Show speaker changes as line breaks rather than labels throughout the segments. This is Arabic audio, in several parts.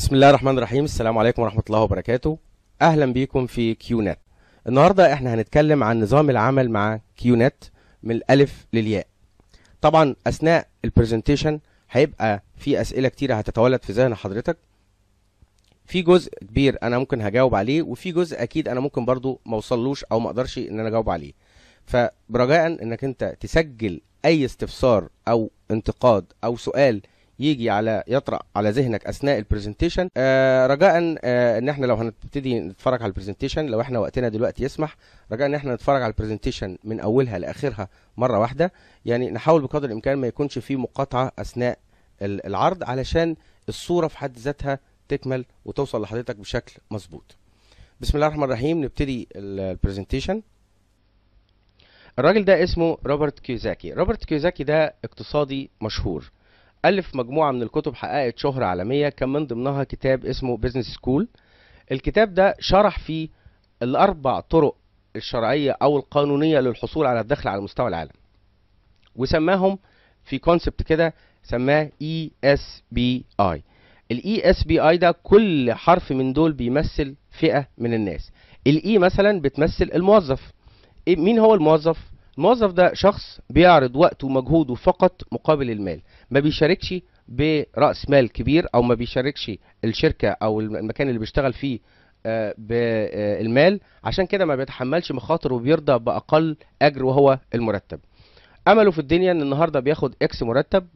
بسم الله الرحمن الرحيم السلام عليكم ورحمة الله وبركاته أهلا بيكم في كيو نت النهاردة احنا هنتكلم عن نظام العمل مع كيو نت من الألف للياء طبعا أثناء البرزنتيشن هيبقى في أسئلة كتيرة هتتولد في ذهن حضرتك في جزء كبير أنا ممكن هجاوب عليه وفي جزء أكيد أنا ممكن برضو موصلوش أو ما اقدرش إن أنا أجاوب عليه فرجاء إنك أنت تسجل أي استفسار أو انتقاد أو سؤال يجي على يطرأ على ذهنك اثناء البرزنتيشن آه رجاء آه ان احنا لو هنبتدي نتفرج على البرزنتيشن لو احنا وقتنا دلوقتي يسمح رجاء ان احنا نتفرج على البرزنتيشن من اولها لاخرها مره واحده يعني نحاول بقدر الامكان ما يكونش في مقاطعه اثناء العرض علشان الصوره في حد ذاتها تكمل وتوصل لحضرتك بشكل مظبوط بسم الله الرحمن الرحيم نبتدي البرزنتيشن الراجل ده اسمه روبرت كيوزاكي روبرت كيوزاكي ده اقتصادي مشهور ألف مجموعة من الكتب حققت شهرة عالمية كان من ضمنها كتاب اسمه بيزنس سكول الكتاب ده شرح فيه الأربع طرق الشرعية أو القانونية للحصول على الدخل على مستوى العالم وسماهم في كونسبت كده سماه اي اس بي اي الاي اس بي اي ده كل حرف من دول بيمثل فئه من الناس الاي e مثلا بتمثل الموظف إيه، مين هو الموظف الموظف ده شخص بيعرض وقته ومجهوده فقط مقابل المال ما بيشاركش براس مال كبير او ما بيشاركش الشركه او المكان اللي بيشتغل فيه آه، بالمال آه، عشان كده ما بيتحملش مخاطر وبيرضى باقل اجر وهو المرتب امله في الدنيا ان النهارده بياخد اكس مرتب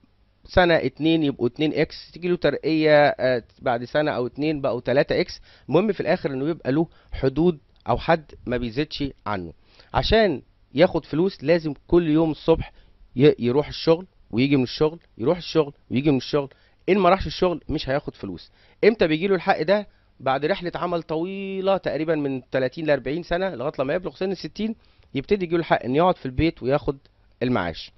سنه اتنين يبقوا اتنين اكس تيجي له ترقيه آه، بعد سنه او اتنين بقوا تلاته اكس المهم في الاخر انه يبقى له حدود او حد ما بيزيدش عنه عشان ياخد فلوس لازم كل يوم الصبح يروح الشغل ويجي من الشغل يروح الشغل ويجي من الشغل ان ما راحش الشغل مش هياخد فلوس امتى بيجي له الحق ده بعد رحله عمل طويله تقريبا من 30 ل 40 سنه لغايه لما يبلغ سن ال 60 يبتدي يجي له الحق ان يقعد في البيت وياخد المعاش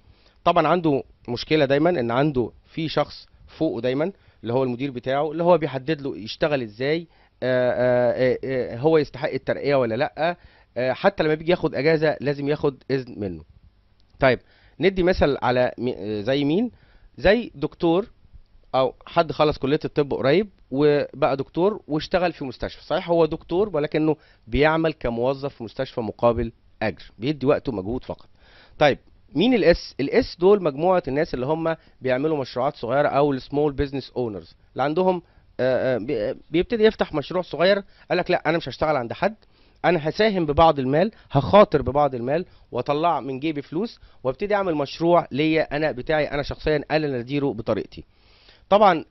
طبعا عنده مشكله دايما ان عنده في شخص فوقه دايما اللي هو المدير بتاعه اللي هو بيحدد له يشتغل ازاي آآ آآ آآ هو يستحق الترقيه ولا لا آه، حتى لما بيجي ياخد اجازه لازم ياخد اذن منه طيب ندي مثل على آه، زي مين زي دكتور او حد خلص كليه الطب قريب وبقى دكتور واشتغل في مستشفى صحيح هو دكتور ولكنه بيعمل كموظف في مستشفى مقابل اجر بيدي وقته ومجهود فقط طيب مين الاس الاس دول مجموعه الناس اللي هم بيعملوا مشروعات صغيره او السمول بزنس اونرز اللي عندهم آه، بيبتدي يفتح مشروع صغير قال لك لا انا مش هشتغل عند حد انا هساهم ببعض المال هخاطر ببعض المال واطلع من جيبي فلوس وابتدي اعمل مشروع ليا انا بتاعي انا شخصيا انا اديره بطريقتي طبعا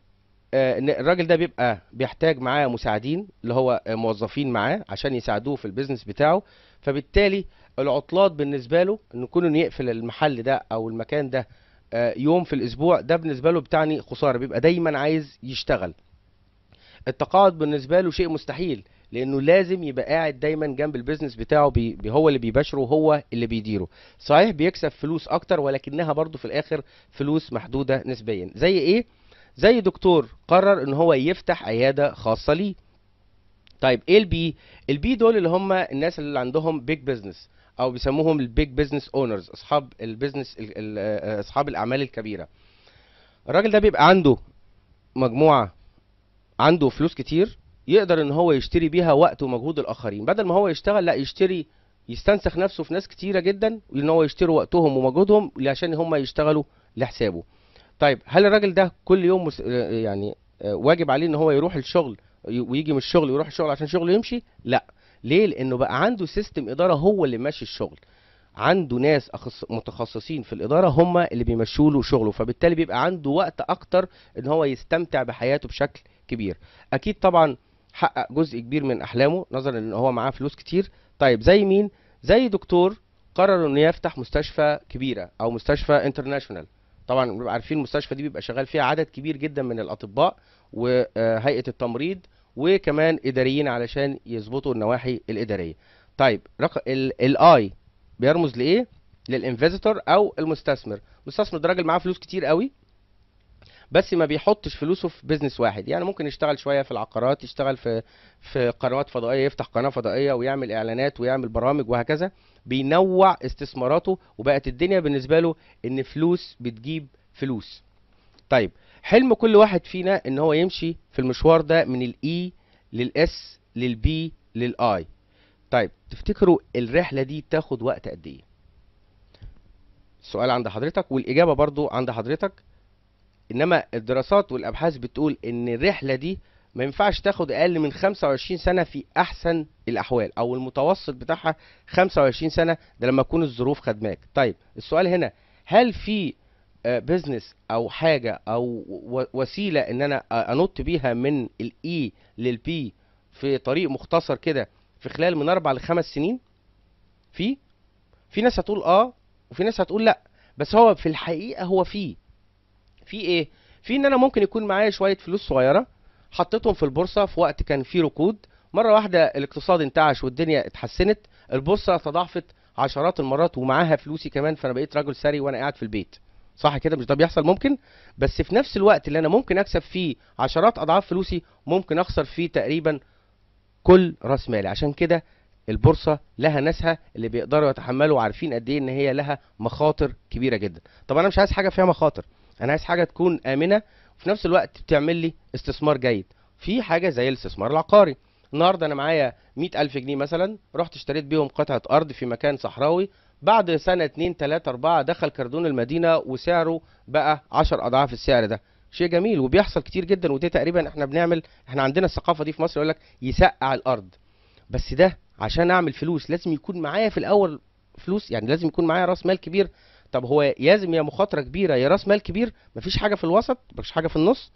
آه، الراجل ده بيبقى بيحتاج معاه مساعدين اللي هو موظفين معاه عشان يساعدوه في البيزنس بتاعه فبالتالي العطلات بالنسبه له ان كونه يقفل المحل ده او المكان ده آه، يوم في الاسبوع ده بالنسبه له بتعني خساره بيبقى دايما عايز يشتغل التقاعد بالنسبه له شيء مستحيل لانه لازم يبقى قاعد دايما جنب البيزنس بتاعه بي هو اللي بيباشره وهو اللي بيديره صحيح بيكسب فلوس اكتر ولكنها برضو في الاخر فلوس محدوده نسبيا زي ايه زي دكتور قرر ان هو يفتح عياده خاصه ليه طيب ايه البي البي دول اللي هم الناس اللي عندهم بيج بيزنس او بيسموهم البيج بيزنس اونرز اصحاب البيزنس آه، اصحاب الاعمال الكبيره الراجل ده بيبقى عنده مجموعه عنده فلوس كتير يقدر ان هو يشتري بيها وقت ومجهود الاخرين بدل ما هو يشتغل لا يشتري يستنسخ نفسه في ناس كتيره جدا ان هو يشتري وقتهم ومجهودهم عشان هم يشتغلوا لحسابه طيب هل الراجل ده كل يوم يعني واجب عليه ان هو يروح الشغل ويجي من الشغل ويروح الشغل عشان شغله يمشي لا ليه لانه بقى عنده سيستم اداره هو اللي ماشي الشغل عنده ناس أخص... متخصصين في الاداره هم اللي بيمشوا له شغله فبالتالي بيبقى عنده وقت اكتر ان هو يستمتع بحياته بشكل كبير اكيد طبعا حقق جزء كبير من احلامه نظرا ان هو معاه فلوس كتير طيب زي مين زي دكتور قرر انه يفتح مستشفى كبيره او مستشفى انترناشونال طبعا بنبقى عارفين المستشفى دي بيبقى شغال فيها عدد كبير جدا من الاطباء وهيئه التمريض وكمان اداريين علشان يظبطوا النواحي الاداريه طيب رقم الاي بيرمز لايه للانفستور او المستثمر المستثمر ده راجل معاه فلوس كتير قوي بس ما بيحطش فلوسه في بيزنس واحد يعني ممكن يشتغل شويه في العقارات يشتغل في في قنوات فضائيه يفتح قناه فضائيه ويعمل اعلانات ويعمل برامج وهكذا بينوع استثماراته وبقت الدنيا بالنسبه له ان فلوس بتجيب فلوس طيب حلم كل واحد فينا ان هو يمشي في المشوار ده من الاي e للاس للبي للاي طيب تفتكروا الرحله دي تاخد وقت قد ايه السؤال عند حضرتك والاجابه برضو عند حضرتك انما الدراسات والابحاث بتقول ان الرحله دي ما ينفعش تاخد اقل من 25 سنه في احسن الاحوال او المتوسط بتاعها 25 سنه ده لما تكون الظروف خدماك طيب السؤال هنا هل في بزنس آه، او حاجه او وسيله ان انا انط بيها من الاي e للبي في طريق مختصر كده في خلال من اربع لخمس سنين في في ناس هتقول اه وفي ناس هتقول لا بس هو في الحقيقه هو فيه في ايه في ان انا ممكن يكون معايا شويه فلوس صغيره حطيتهم في البورصه في وقت كان في ركود مره واحده الاقتصاد انتعش والدنيا اتحسنت البورصه تضاعفت عشرات المرات ومعاها فلوسي كمان فانا بقيت راجل ثري وانا قاعد في البيت صح كده مش ده بيحصل ممكن بس في نفس الوقت اللي انا ممكن اكسب فيه عشرات اضعاف فلوسي ممكن اخسر فيه تقريبا كل راس مالي عشان كده البورصه لها ناسها اللي بيقدروا يتحملوا وعارفين قد ايه ان هي لها مخاطر كبيره جدا طب انا مش عايز حاجه فيها مخاطر انا عايز حاجه تكون امنه وفي نفس الوقت بتعمل لي استثمار جيد في حاجه زي الاستثمار العقاري النهارده انا معايا 100000 جنيه مثلا رحت اشتريت بيهم قطعه ارض في مكان صحراوي بعد سنه 2 3 4 دخل كردون المدينه وسعره بقى 10 اضعاف السعر ده شيء جميل وبيحصل كتير جدا ودي تقريبا احنا بنعمل احنا عندنا الثقافه دي في مصر يقول لك يسقع الارض بس ده عشان اعمل فلوس لازم يكون معايا في الاول فلوس يعني لازم يكون معايا راس مال كبير طب هو لازم يا مخاطره كبيره يا راس مال كبير مفيش حاجه في الوسط مفيش حاجه في النص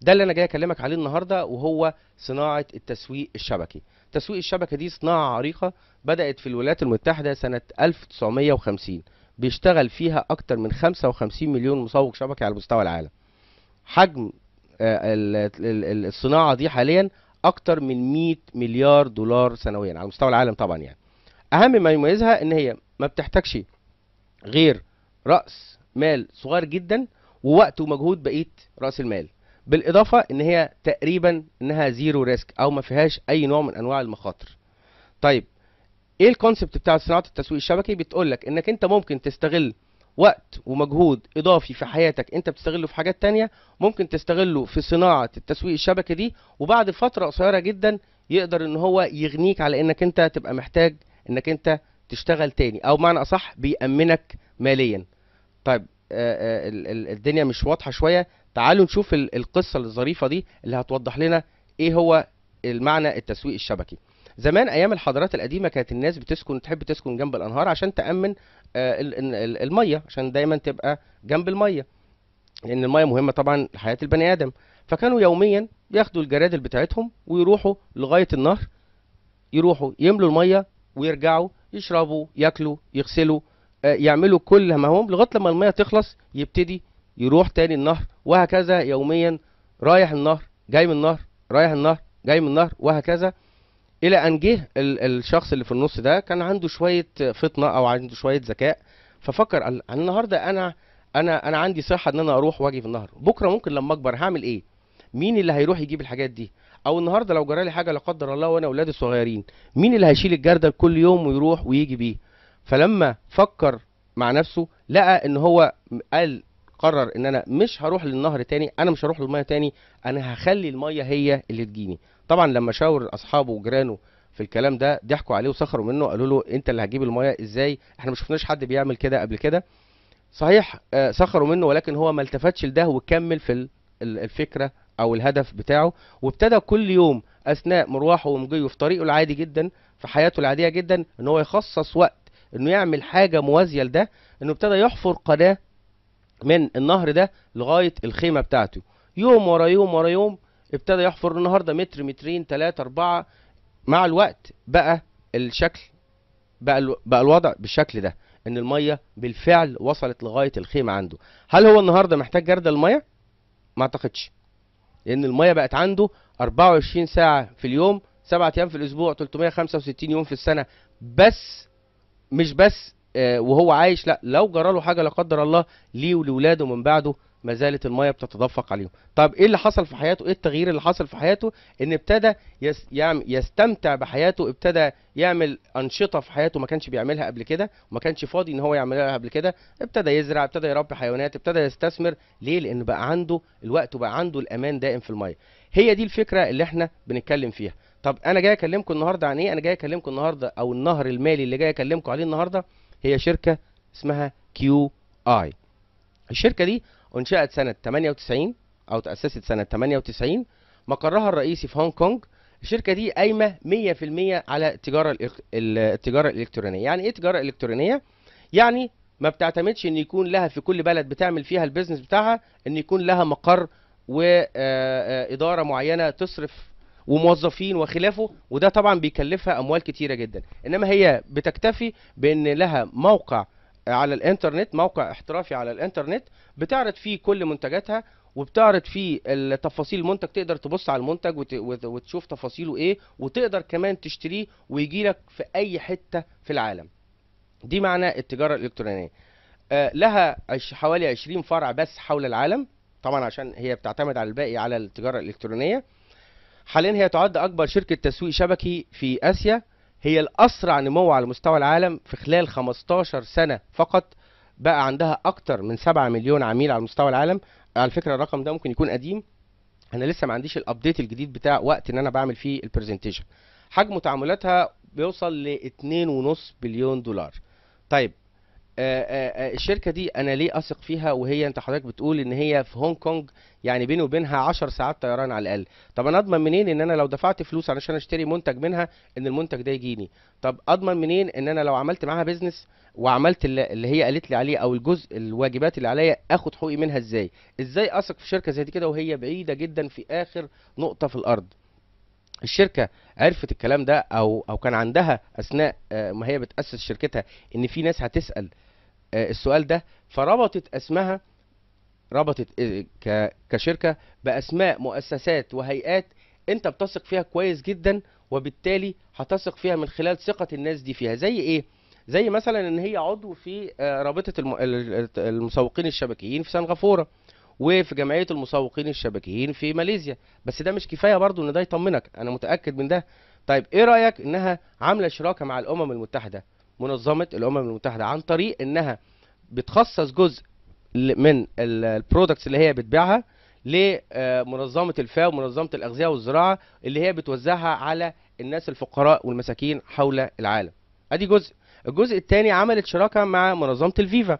ده اللي انا جاي اكلمك عليه النهارده وهو صناعه التسويق الشبكي تسويق الشبكه دي صناعه عريقه بدات في الولايات المتحده سنه 1950 بيشتغل فيها اكتر من 55 مليون مسوق شبكي على مستوى العالم حجم آه، الصناعه دي حاليا اكتر من 100 مليار دولار سنويا على مستوى العالم طبعا يعني اهم ما يميزها ان هي ما بتحتاجش غير راس مال صغير جدا ووقت ومجهود بقيه راس المال بالاضافه ان هي تقريبا انها زيرو ريسك او ما فيهاش اي نوع من انواع المخاطر طيب ايه الكونسبت بتاع صناعه التسويق الشبكي بتقول لك انك انت ممكن تستغل وقت ومجهود اضافي في حياتك انت بتستغله في حاجات تانية ممكن تستغله في صناعه التسويق الشبكي دي وبعد فتره قصيره جدا يقدر ان هو يغنيك على انك انت تبقى محتاج انك انت تشتغل تاني او بمعنى اصح بيأمنك ماليا طيب آه، آه، الدنيا مش واضحه شويه تعالوا نشوف القصه الظريفه دي اللي هتوضح لنا ايه هو المعنى التسويق الشبكي زمان ايام الحضارات القديمه كانت الناس بتسكن تحب تسكن جنب الانهار عشان تامن آه، الميه عشان دايما تبقى جنب الميه لان الميه مهمه طبعا لحياه البني ادم فكانوا يوميا ياخدوا الجرادل بتاعتهم ويروحوا لغايه النهر يروحوا يملوا الميه ويرجعوا يشربوا ياكلوا يغسلوا آه، يعملوا كل ما هم لغايه لما الميه تخلص يبتدي يروح تاني النهر وهكذا يوميا رايح النهر جاي من النهر رايح النهر جاي من النهر وهكذا الى ان جه الشخص اللي في النص ده كان عنده شويه فطنه او عنده شويه ذكاء ففكر النهارده انا انا انا عندي صحه ان انا اروح واجي في النهر بكره ممكن لما اكبر هعمل ايه مين اللي هيروح يجيب الحاجات دي او النهارده لو جرالي حاجه لا قدر الله وانا اولادي صغيرين مين اللي هيشيل الجردل كل يوم ويروح ويجي بيه فلما فكر مع نفسه لقى ان هو قال قرر ان انا مش هروح للنهر تاني انا مش هروح للميه تاني انا هخلي الميه هي اللي تجيني طبعا لما شاور اصحابه وجيرانه في الكلام ده ضحكوا عليه وسخروا منه قالوا له انت اللي هتجيب الميه ازاي احنا ما شفناش حد بيعمل كده قبل كده صحيح آه، سخروا منه ولكن هو ما التفتش لده وكمل في الفكره او الهدف بتاعه وابتدى كل يوم اثناء مروحه ومجيه في طريقه العادي جدا في حياته العاديه جدا ان هو يخصص وقت انه يعمل حاجه موازيه لده انه ابتدى يحفر قناه من النهر ده لغايه الخيمه بتاعته يوم ورا يوم ورا يوم ابتدى يحفر النهارده متر مترين تلاتة أربعة مع الوقت بقى الشكل بقى, بقى الوضع بالشكل ده ان الميه بالفعل وصلت لغايه الخيمه عنده هل هو النهارده محتاج جرد الميه ما اعتقدش لان الميه بقت عنده 24 ساعه في اليوم 7 ايام في الاسبوع 365 يوم في السنه بس مش بس آه، وهو عايش لا لو جرى له حاجه لا قدر الله ليه ولاولاده من بعده ما زالت الميه بتتدفق عليهم طب ايه اللي حصل في حياته ايه التغيير اللي حصل في حياته ان ابتدى يستمتع بحياته ابتدى يعمل انشطه في حياته ما كانش بيعملها قبل كده وما كانش فاضي ان هو يعملها قبل كده ابتدى يزرع ابتدى يربي حيوانات ابتدى يستثمر ليه لان بقى عنده الوقت وبقى عنده الامان دائم في الميه هي دي الفكره اللي احنا بنتكلم فيها طب انا جاي اكلمكم النهارده عن ايه انا جاي اكلمكم النهارده او النهر المالي اللي جاي اكلمكم عليه النهارده هي شركه اسمها كيو اي الشركه دي انشات سنه 98 او تاسست سنه 98 مقرها الرئيسي في هونج كونج الشركه دي قايمه 100% على التجاره التجاره الالكترونيه يعني ايه تجاره الكترونيه يعني ما بتعتمدش ان يكون لها في كل بلد بتعمل فيها البيزنس بتاعها ان يكون لها مقر واداره معينه تصرف وموظفين وخلافه وده طبعا بيكلفها اموال كتيره جدا انما هي بتكتفي بان لها موقع على الانترنت موقع احترافي على الانترنت بتعرض فيه كل منتجاتها وبتعرض فيه تفاصيل المنتج تقدر تبص على المنتج وتشوف تفاصيله ايه وتقدر كمان تشتريه ويجي لك في اي حته في العالم دي معنى التجاره الالكترونيه آه، لها حوالي 20 فرع بس حول العالم طبعا عشان هي بتعتمد على الباقي على التجاره الالكترونيه حاليا هي تعد أكبر شركة تسويق شبكي في آسيا هي الأسرع نمو على مستوى العالم في خلال 15 سنة فقط بقى عندها أكتر من 7 مليون عميل على مستوى العالم على فكرة الرقم ده ممكن يكون قديم أنا لسه ما عنديش الأبديت الجديد بتاع وقت إن أنا بعمل فيه البرزنتيشن حجم تعاملاتها بيوصل ل 2.5 بليون دولار طيب آه، آه، آه، الشركه دي انا ليه اثق فيها وهي انت حضرتك بتقول ان هي في هونج كونج يعني بيني وبينها 10 ساعات طيران على الاقل طب انا اضمن منين ان انا لو دفعت فلوس علشان اشتري منتج منها ان المنتج ده يجيني طب اضمن منين ان انا لو عملت معاها بيزنس وعملت اللي هي قالت لي عليه او الجزء الواجبات اللي عليا اخد حقوقي منها ازاي ازاي اثق في شركه زي دي كده وهي بعيده جدا في اخر نقطه في الارض الشركه عرفت الكلام ده او او كان عندها اثناء آه، ما هي بتاسس شركتها ان في ناس هتسال آه، السؤال ده فربطت اسمها ربطت آه، كشركه باسماء مؤسسات وهيئات انت بتثق فيها كويس جدا وبالتالي هتثق فيها من خلال ثقه الناس دي فيها زي ايه زي مثلا ان هي عضو في رابطه المسوقين الشبكيين في سنغافوره وفي جمعيه المسوقين الشبكيين في ماليزيا بس ده مش كفايه برضو ان ده يطمنك انا متاكد من ده طيب ايه رايك انها عامله شراكه مع الامم المتحده منظمه الامم المتحده عن طريق انها بتخصص جزء من البرودكتس اللي هي بتبيعها لمنظمه آه، الفاو ومنظمه الاغذيه والزراعه اللي هي بتوزعها على الناس الفقراء والمساكين حول العالم ادي جزء الجزء الثاني عملت شراكه مع منظمه الفيفا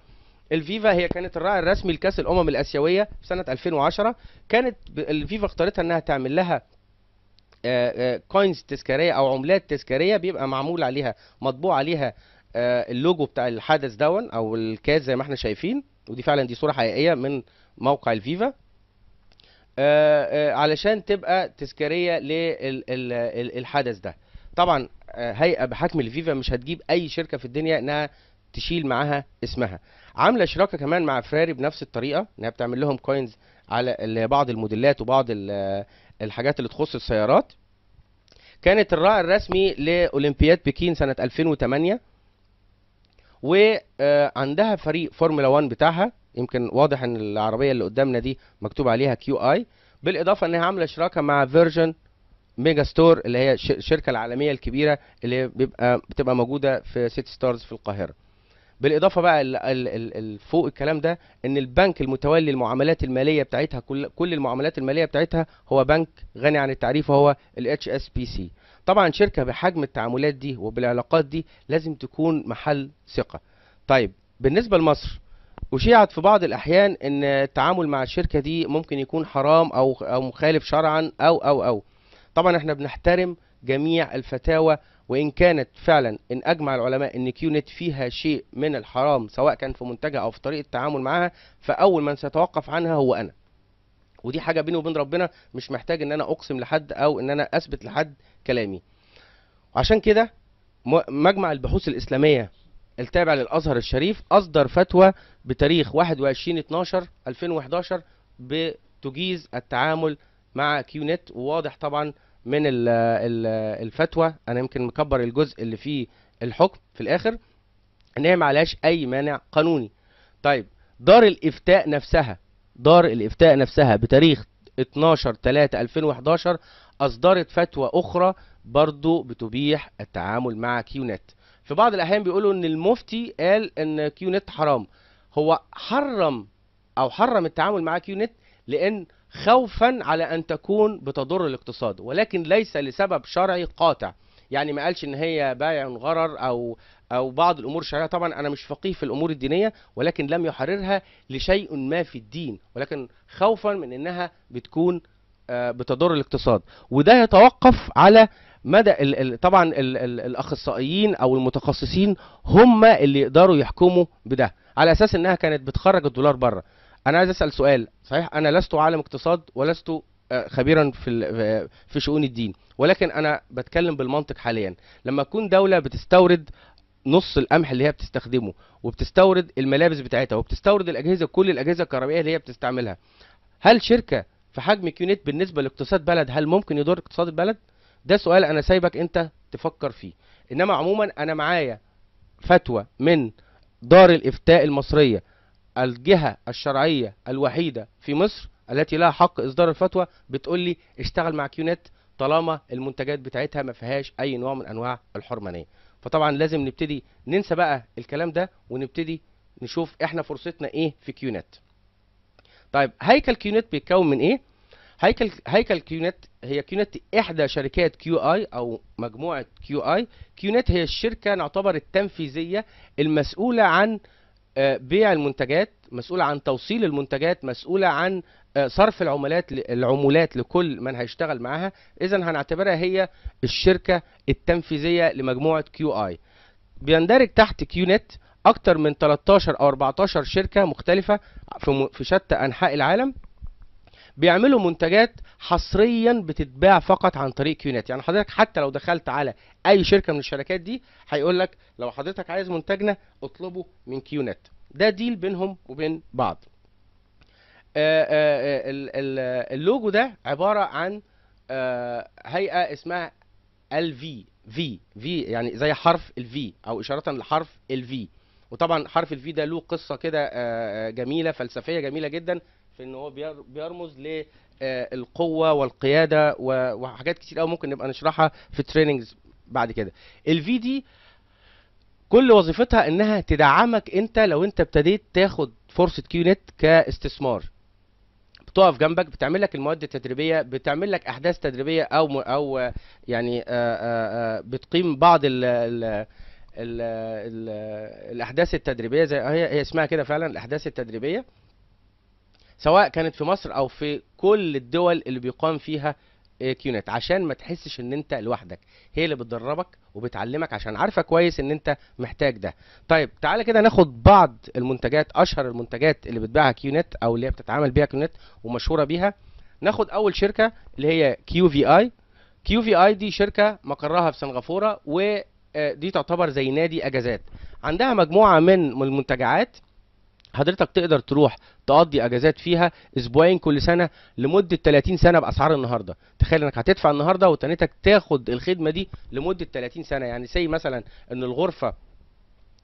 الفيفا هي كانت الراعي الرسمي لكاس الامم الاسيويه في سنه 2010 كانت الفيفا اختارتها انها تعمل لها كوينز آه، آه، تذكاريه او عملات تذكاريه بيبقى معمول عليها مطبوع عليها آه، اللوجو بتاع الحدث دون او الكاس زي ما احنا شايفين ودي فعلا دي صوره حقيقيه من موقع الفيفا علشان تبقى تذكاريه للحدث ده طبعا هيئه بحكم الفيفا مش هتجيب اي شركه في الدنيا انها تشيل معاها اسمها عامله شراكه كمان مع فراري بنفس الطريقه ان هي بتعمل لهم كوينز على بعض الموديلات وبعض الحاجات اللي تخص السيارات كانت الراعي الرسمي لاولمبياد بكين سنه 2008 وعندها فريق فورمولا 1 بتاعها يمكن واضح ان العربيه اللي قدامنا دي مكتوب عليها كيو اي بالاضافه انها عامله شراكه مع فيرجن ميجا ستور اللي هي الشركه العالميه الكبيره اللي بيبقى بتبقى موجوده في سيتي ستارز في القاهره بالاضافه بقى فوق الكلام ده ان البنك المتولي المعاملات الماليه بتاعتها كل كل المعاملات الماليه بتاعتها هو بنك غني عن التعريف وهو الاتش اس بي سي طبعا شركه بحجم التعاملات دي وبالعلاقات دي لازم تكون محل ثقه طيب بالنسبه لمصر أشيعت في بعض الأحيان إن التعامل مع الشركة دي ممكن يكون حرام أو أو مخالف شرعا أو أو أو. طبعا إحنا بنحترم جميع الفتاوى وإن كانت فعلا إن أجمع العلماء إن كيونت فيها شيء من الحرام سواء كان في منتجها أو في طريقة التعامل معها فأول من سيتوقف عنها هو أنا ودي حاجة بيني وبين ربنا مش محتاج إن أنا أقسم لحد أو إن أنا أثبت لحد كلامي عشان كده مجمع البحوث الإسلامية التابع للأزهر الشريف أصدر فتوى بتاريخ 21 12 2011 بتجيز التعامل مع كيونت وواضح طبعا من الفتوى انا يمكن مكبر الجزء اللي فيه الحكم في الاخر ان هي ما عليهاش اي مانع قانوني طيب دار الافتاء نفسها دار الافتاء نفسها بتاريخ 12 3 2011 اصدرت فتوى اخرى برضو بتبيح التعامل مع كيونت في بعض الاحيان بيقولوا ان المفتي قال ان كيونت حرام هو حرم او حرم التعامل مع كيونت لان خوفا على ان تكون بتضر الاقتصاد ولكن ليس لسبب شرعي قاطع يعني ما قالش ان هي بايع غرر او او بعض الامور الشرعيه طبعا انا مش فقيه في الامور الدينيه ولكن لم يحررها لشيء ما في الدين ولكن خوفا من انها بتكون آه، بتضر الاقتصاد وده يتوقف على مدى طبعا الاخصائيين او المتخصصين هم اللي يقدروا يحكموا بده على اساس انها كانت بتخرج الدولار بره انا عايز اسال سؤال صحيح انا لست عالم اقتصاد ولست آه، خبيرا في آه، في شؤون الدين ولكن انا بتكلم بالمنطق حاليا لما تكون دوله بتستورد نص القمح اللي هي بتستخدمه وبتستورد الملابس بتاعتها وبتستورد الاجهزه كل الاجهزه الكهربائيه اللي هي بتستعملها هل شركه في حجم كيونيت بالنسبه لاقتصاد بلد هل ممكن يضر اقتصاد البلد ده سؤال انا سايبك انت تفكر فيه انما عموما انا معايا فتوى من دار الافتاء المصريه الجهة الشرعية الوحيدة في مصر التي لها حق إصدار الفتوى بتقول لي اشتغل مع كيونت طالما المنتجات بتاعتها ما فيهاش أي نوع من أنواع الحرمانية فطبعا لازم نبتدي ننسى بقى الكلام ده ونبتدي نشوف احنا فرصتنا ايه في كيونت طيب هيكل كيونت بيتكون من ايه هيكل هيكل كيونت هي كيونت احدى شركات كيو اي او مجموعه كيو اي كيونت هي الشركه نعتبر التنفيذيه المسؤوله عن آه، بيع المنتجات مسؤولة عن توصيل المنتجات مسؤولة عن آه، صرف العملات العمولات لكل من هيشتغل معاها إذا هنعتبرها هي الشركة التنفيذية لمجموعة كيو آي بيندرج تحت كيو نت أكتر من 13 أو 14 شركة مختلفة في شتى أنحاء العالم بيعملوا منتجات حصريا بتتباع فقط عن طريق كيونات يعني حضرتك حتى لو دخلت على اي شركه من الشركات دي هيقول لك لو حضرتك عايز منتجنا اطلبه من كيونات ده ديل بينهم وبين بعض آه، آه، آه، اللوجو ده عباره عن هيئه اسمها الفي في في يعني زي حرف الفي او اشاره لحرف الفي وطبعا حرف الفي ده له قصه كده جميله فلسفيه جميله جدا في ان هو بيرمز للقوه آه، والقياده وحاجات كتير قوي ممكن نبقى نشرحها في تريننجز بعد كده الفي دي كل وظيفتها انها تدعمك انت لو انت ابتديت تاخد فرصه كيونت كاستثمار بتقف جنبك بتعمل لك المواد التدريبيه بتعمل لك احداث تدريبيه او او يعني آآ آه، آآ آه، بتقيم بعض ال الاحداث التدريبيه زي هي اسمها كده فعلا الاحداث التدريبيه سواء كانت في مصر او في كل الدول اللي بيقام فيها آه، كيونات عشان ما تحسش ان انت لوحدك هي اللي بتدربك وبتعلمك عشان عارفه كويس ان انت محتاج ده طيب تعالى كده ناخد بعض المنتجات اشهر المنتجات اللي بتبيعها كيونات او اللي هي بتتعامل بيها كيونات ومشهوره بيها ناخد اول شركه اللي هي كيو في اي كيو في اي دي شركه مقرها في سنغافوره ودي آه، تعتبر زي نادي اجازات عندها مجموعه من المنتجعات حضرتك تقدر تروح تقضي اجازات فيها اسبوعين كل سنه لمده 30 سنه باسعار النهارده تخيل انك هتدفع النهارده وتنيتك تاخد الخدمه دي لمده 30 سنه يعني زي مثلا ان الغرفه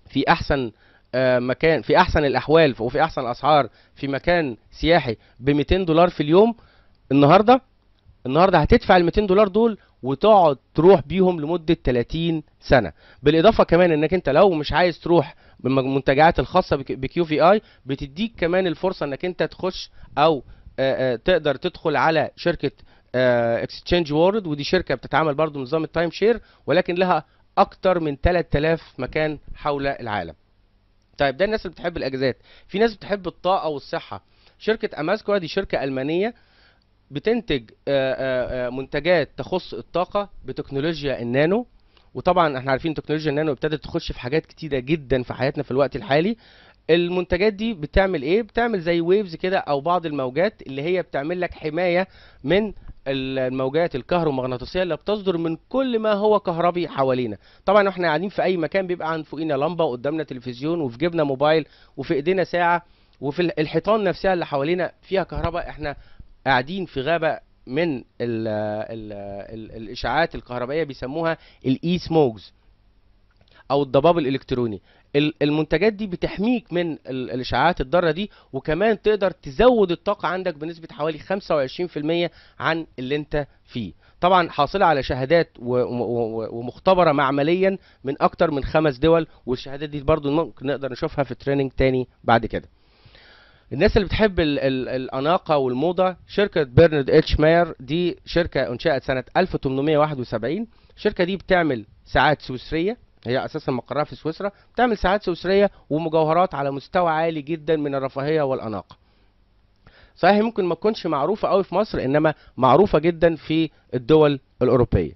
في احسن آه، مكان في احسن الاحوال وفي احسن الاسعار في مكان سياحي ب 200 دولار في اليوم النهارده النهارده هتدفع ال 200 دولار دول وتقعد تروح بيهم لمده 30 سنه بالاضافه كمان انك انت لو مش عايز تروح بالمنتجعات الخاصه بكيو في اي بتديك كمان الفرصه انك انت تخش او تقدر تدخل على شركه اكستشينج وورد ودي شركه بتتعامل برضو نظام التايم شير ولكن لها اكتر من 3000 مكان حول العالم طيب ده الناس اللي بتحب الاجازات في ناس بتحب الطاقه والصحه شركه امازكو دي شركه المانيه بتنتج آه، آه، آه، منتجات تخص الطاقه بتكنولوجيا النانو وطبعا احنا عارفين تكنولوجيا النانو ابتدت تخش في حاجات كتيره جدا في حياتنا في الوقت الحالي المنتجات دي بتعمل ايه بتعمل زي ويفز كده او بعض الموجات اللي هي بتعمل لك حمايه من الموجات الكهرومغناطيسيه اللي بتصدر من كل ما هو كهربي حوالينا طبعا احنا قاعدين في اي مكان بيبقى عن فوقينا لمبه وقدامنا تلفزيون وفي جيبنا موبايل وفي ايدينا ساعه وفي الحيطان نفسها اللي حوالينا فيها كهرباء احنا قاعدين في غابه من الـ الـ الـ الاشعاعات الكهربائيه بيسموها الاي سموجز او الضباب الالكتروني المنتجات دي بتحميك من الاشعاعات الضاره دي وكمان تقدر تزود الطاقه عندك بنسبه حوالي 25% عن اللي انت فيه طبعا حاصله على شهادات ومختبره معمليا من اكتر من خمس دول والشهادات دي برضو نقدر نشوفها في تريننج تاني بعد كده الناس اللي بتحب ال ال الاناقه والموضه شركه بيرنارد اتش ماير دي شركه انشات سنه 1871 الشركه دي بتعمل ساعات سويسريه هي اساسا مقرها في سويسرا بتعمل ساعات سويسريه ومجوهرات على مستوى عالي جدا من الرفاهيه والاناقه صحيح ممكن ما تكونش معروفه قوي في مصر انما معروفه جدا في الدول الاوروبيه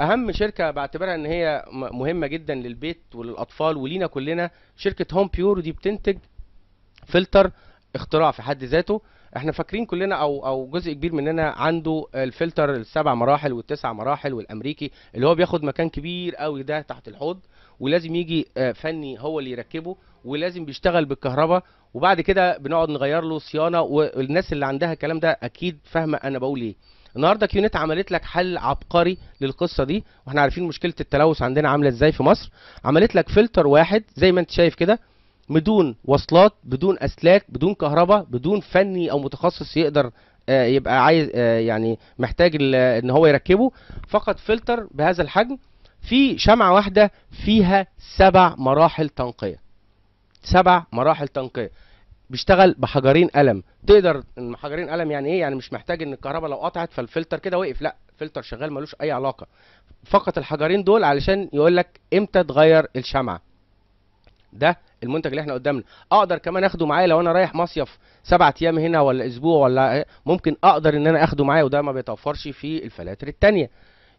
اهم شركه بعتبرها ان هي مهمه جدا للبيت وللاطفال ولينا كلنا شركه هوم بيور دي بتنتج فلتر اختراع في حد ذاته احنا فاكرين كلنا او او جزء كبير مننا عنده الفلتر السبع مراحل والتسع مراحل والامريكي اللي هو بياخد مكان كبير قوي ده تحت الحوض ولازم يجي آه، فني هو اللي يركبه ولازم بيشتغل بالكهرباء وبعد كده بنقعد نغير له صيانه والناس اللي عندها الكلام ده اكيد فاهمه انا بقول ايه النهارده كيونت عملت لك حل عبقري للقصه دي واحنا عارفين مشكله التلوث عندنا عامله ازاي في مصر عملت لك فلتر واحد زي ما انت شايف كده بدون وصلات بدون اسلاك بدون كهرباء بدون فني او متخصص يقدر آه، يبقى عايز آه، يعني محتاج ان هو يركبه فقط فلتر بهذا الحجم في شمعة واحدة فيها سبع مراحل تنقية سبع مراحل تنقية بيشتغل بحجرين قلم تقدر حجرين قلم يعني ايه يعني مش محتاج ان الكهرباء لو قطعت فالفلتر كده وقف لا فلتر شغال ملوش اي علاقه فقط الحجرين دول علشان يقول لك امتى تغير الشمعه ده المنتج اللي احنا قدامنا اقدر كمان اخده معايا لو انا رايح مصيف سبعة ايام هنا ولا اسبوع ولا إيه؟ ممكن اقدر ان انا اخده معايا وده ما بيتوفرش في الفلاتر التانية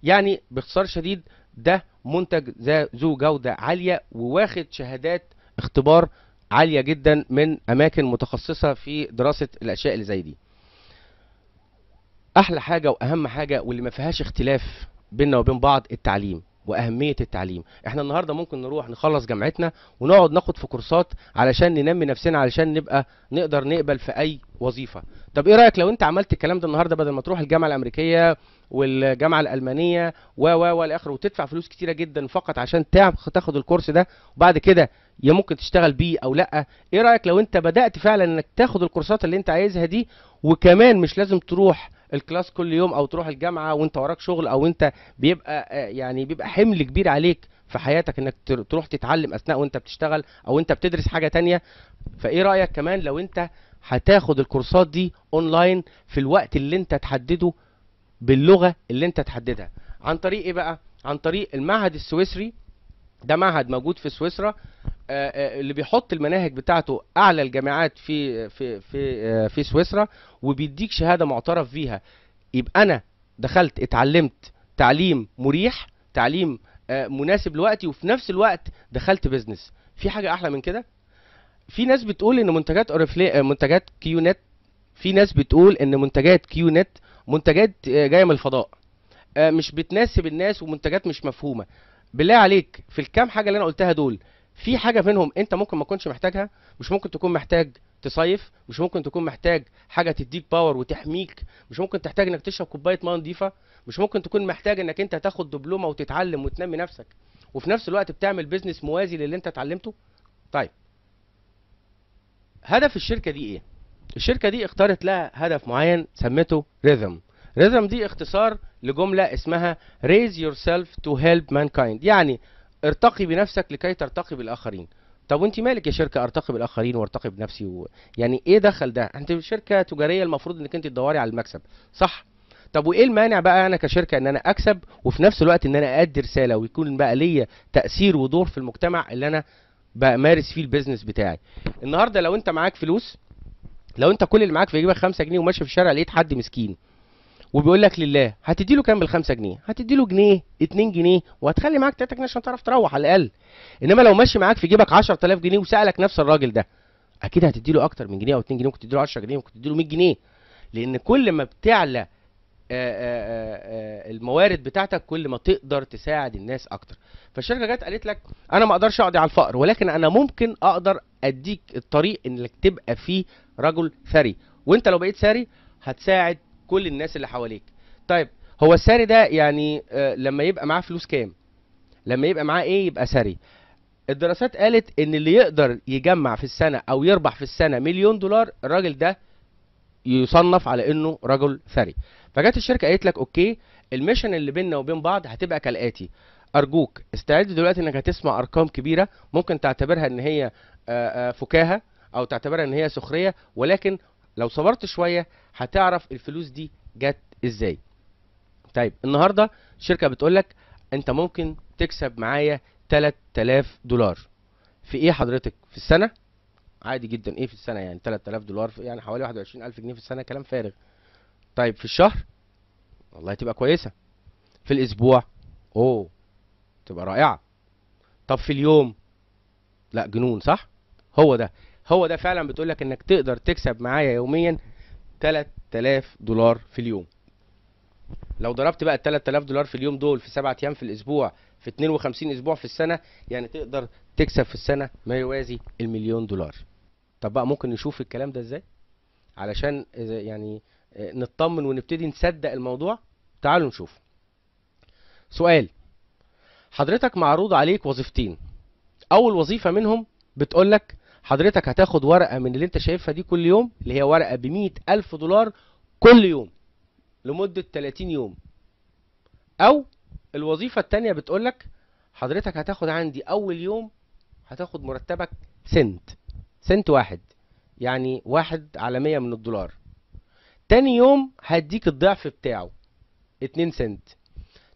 يعني باختصار شديد ده منتج ذو جودة عالية وواخد شهادات اختبار عالية جدا من أماكن متخصصة في دراسة الأشياء اللي زي دي. أحلى حاجة وأهم حاجة واللي ما فيهاش اختلاف بيننا وبين بعض التعليم. واهميه التعليم احنا النهارده ممكن نروح نخلص جامعتنا ونقعد ناخد في كورسات علشان ننمي نفسنا علشان نبقى نقدر نقبل في اي وظيفه طب ايه رايك لو انت عملت الكلام ده النهارده بدل ما تروح الجامعه الامريكيه والجامعه الالمانيه و و و اخره وتدفع فلوس كتيره جدا فقط عشان تاخد الكورس ده وبعد كده يا ممكن تشتغل بيه او لا ايه رايك لو انت بدات فعلا انك تاخد الكورسات اللي انت عايزها دي وكمان مش لازم تروح الكلاس كل يوم او تروح الجامعه وانت وراك شغل او انت بيبقى آه، يعني بيبقى حمل كبير عليك في حياتك انك تروح تتعلم اثناء وانت بتشتغل او انت بتدرس حاجه تانية فايه رايك كمان لو انت هتاخد الكورسات دي اونلاين في الوقت اللي انت تحدده باللغه اللي انت تحددها عن طريق ايه بقى عن طريق المعهد السويسري ده معهد موجود في سويسرا آه، آه، اللي بيحط المناهج بتاعته اعلى الجامعات في في في آه، في سويسرا وبيديك شهاده معترف بيها يبقى انا دخلت اتعلمت تعليم مريح تعليم مناسب لوقتي وفي نفس الوقت دخلت بيزنس في حاجه احلى من كده في ناس بتقول ان منتجات اوريفلي منتجات كيو نت في ناس بتقول ان منتجات كيو نت منتجات جايه من الفضاء مش بتناسب الناس ومنتجات مش مفهومه بالله عليك في الكام حاجه اللي انا قلتها دول في حاجه منهم انت ممكن ما تكونش محتاجها مش ممكن تكون محتاج تصيف مش ممكن تكون محتاج حاجه تديك باور وتحميك مش ممكن تحتاج انك تشرب كوبايه ميه نظيفه مش ممكن تكون محتاج انك انت تاخد دبلومه وتتعلم وتنمي نفسك وفي نفس الوقت بتعمل بيزنس موازي للي انت اتعلمته طيب هدف الشركه دي ايه الشركه دي اختارت لها هدف معين سمته ريزم ريزم دي اختصار لجملة اسمها raise yourself to help mankind يعني ارتقي بنفسك لكي ترتقي بالآخرين طب وانت مالك يا شركه ارتقي بالاخرين وارتقي بنفسي و... يعني ايه دخل ده انت شركه تجاريه المفروض انك انت تدوري على المكسب صح طب وايه المانع بقى انا كشركه ان انا اكسب وفي نفس الوقت ان انا ادي رساله ويكون بقى ليا تاثير ودور في المجتمع اللي انا بمارس فيه البيزنس بتاعي النهارده لو انت معاك فلوس لو انت كل اللي معاك في جيبك 5 جنيه وماشي في الشارع لقيت حد مسكين وبيقول لك لله هتدي له كام بال 5 جنيه؟ هتدي له جنيه 2 جنيه وهتخلي معاك 3 جنيه عشان تعرف تروح على الاقل. انما لو ماشي معاك في جيبك 10000 جنيه وسالك نفس الراجل ده اكيد هتدي له اكتر من جنيه او 2 جنيه ممكن تدي له 10 جنيه ممكن تدي له 100 جنيه لان كل ما بتعلى آه، آه، آه، الموارد بتاعتك كل ما تقدر تساعد الناس اكتر فالشركه جت قالت لك انا ما اقدرش اقضي على الفقر ولكن انا ممكن اقدر اديك الطريق انك تبقى فيه رجل ثري وانت لو بقيت ثري هتساعد كل الناس اللي حواليك طيب هو الساري ده يعني آه، لما يبقى معاه فلوس كام لما يبقى معاه ايه يبقى ساري الدراسات قالت ان اللي يقدر يجمع في السنه او يربح في السنه مليون دولار الراجل ده يصنف على انه رجل ثري فجت الشركه قالت لك اوكي الميشن اللي بيننا وبين بعض هتبقى كالاتي ارجوك استعد دلوقتي انك هتسمع ارقام كبيره ممكن تعتبرها ان هي آه، آه، فكاهه او تعتبرها ان هي سخريه ولكن لو صبرت شويه هتعرف الفلوس دي جت ازاي طيب النهارده الشركه بتقول لك انت ممكن تكسب معايا 3000 دولار في ايه حضرتك في السنه عادي جدا ايه في السنه يعني 3000 دولار يعني حوالي 21000 جنيه في السنه كلام فارغ طيب في الشهر والله تبقى كويسه في الاسبوع اوه تبقى رائعه طب في اليوم لا جنون صح هو ده هو ده فعلا بتقول لك انك تقدر تكسب معايا يوميا 3000 دولار في اليوم لو ضربت بقى ال 3000 دولار في اليوم دول في 7 ايام في الاسبوع في 52 اسبوع في السنه يعني تقدر تكسب في السنه ما يوازي المليون دولار طب بقى ممكن نشوف الكلام ده ازاي علشان يعني آه، نطمن ونبتدي نصدق الموضوع تعالوا نشوف سؤال حضرتك معروض عليك وظيفتين اول وظيفه منهم بتقول لك حضرتك هتاخد ورقه من اللي انت شايفها دي كل يوم اللي هي ورقه ب ألف دولار كل يوم لمده 30 يوم او الوظيفه الثانيه بتقول لك حضرتك هتاخد عندي اول يوم هتاخد مرتبك سنت سنت واحد يعني واحد على 100 من الدولار تاني يوم هديك الضعف بتاعه 2 سنت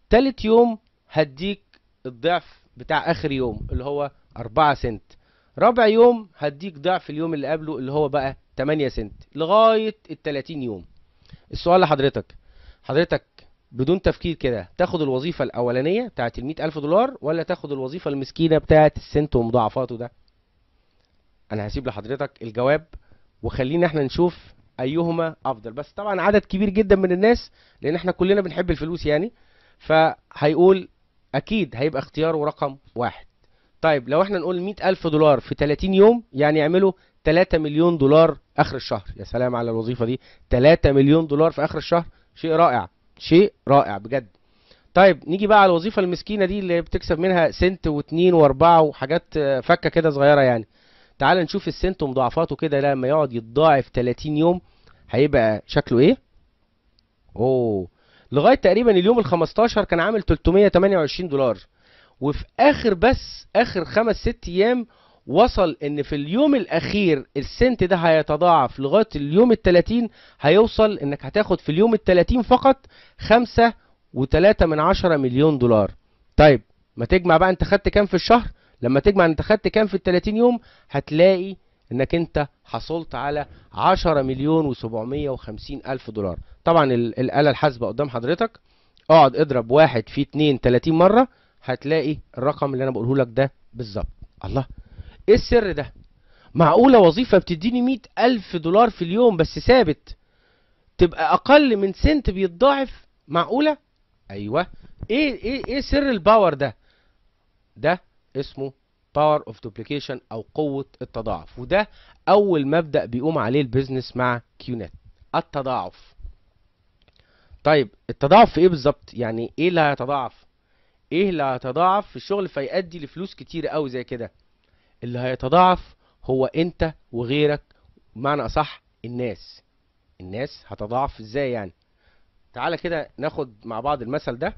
تالت يوم هديك الضعف بتاع اخر يوم اللي هو 4 سنت رابع يوم هديك ضعف اليوم اللي قبله اللي هو بقى 8 سنت لغايه ال 30 يوم السؤال لحضرتك حضرتك بدون تفكير كده تاخد الوظيفه الاولانيه بتاعت ال 100000 دولار ولا تاخد الوظيفه المسكينه بتاعت السنت ومضاعفاته ده انا هسيب لحضرتك الجواب وخلينا احنا نشوف ايهما افضل بس طبعا عدد كبير جدا من الناس لان احنا كلنا بنحب الفلوس يعني فهيقول اكيد هيبقى اختياره رقم واحد طيب لو احنا نقول 100000 دولار في 30 يوم يعني يعملوا 3 مليون دولار اخر الشهر يا سلام على الوظيفه دي 3 مليون دولار في اخر الشهر شيء رائع شيء رائع بجد طيب نيجي بقى على الوظيفه المسكينه دي اللي بتكسب منها سنت واتنين واربعه وحاجات آه، فكه كده صغيره يعني تعال نشوف السنت ومضاعفاته كده لما يقعد يتضاعف 30 يوم هيبقى شكله ايه اوه لغايه تقريبا اليوم ال 15 كان عامل 328 دولار وفي اخر بس اخر خمس ست ايام وصل ان في اليوم الاخير السنت ده هيتضاعف لغايه اليوم التلاتين هيوصل انك هتاخد في اليوم التلاتين فقط خمسة وتلاتة من عشرة مليون دولار طيب ما تجمع بقى انت خدت كام في الشهر لما تجمع انت خدت كام في التلاتين يوم هتلاقي انك انت حصلت على عشرة مليون وسبعمية وخمسين الف دولار طبعا الآلة الحاسبة قدام حضرتك اقعد اضرب واحد في اتنين تلاتين مرة هتلاقي الرقم اللي انا بقوله لك ده بالظبط الله ايه السر ده معقوله وظيفه بتديني مية ألف دولار في اليوم بس ثابت تبقى اقل من سنت بيتضاعف معقوله ايوه ايه ايه ايه سر الباور ده ده اسمه باور اوف دوبليكيشن او قوه التضاعف وده اول مبدا بيقوم عليه البيزنس مع كيونات التضاعف طيب التضاعف في ايه بالظبط يعني ايه اللي هيتضاعف ايه اللي هيتضاعف في الشغل فيؤدي لفلوس كتير قوي زي كده اللي هيتضاعف هو انت وغيرك بمعنى اصح الناس الناس هتضاعف ازاي يعني تعالى كده ناخد مع بعض المثل ده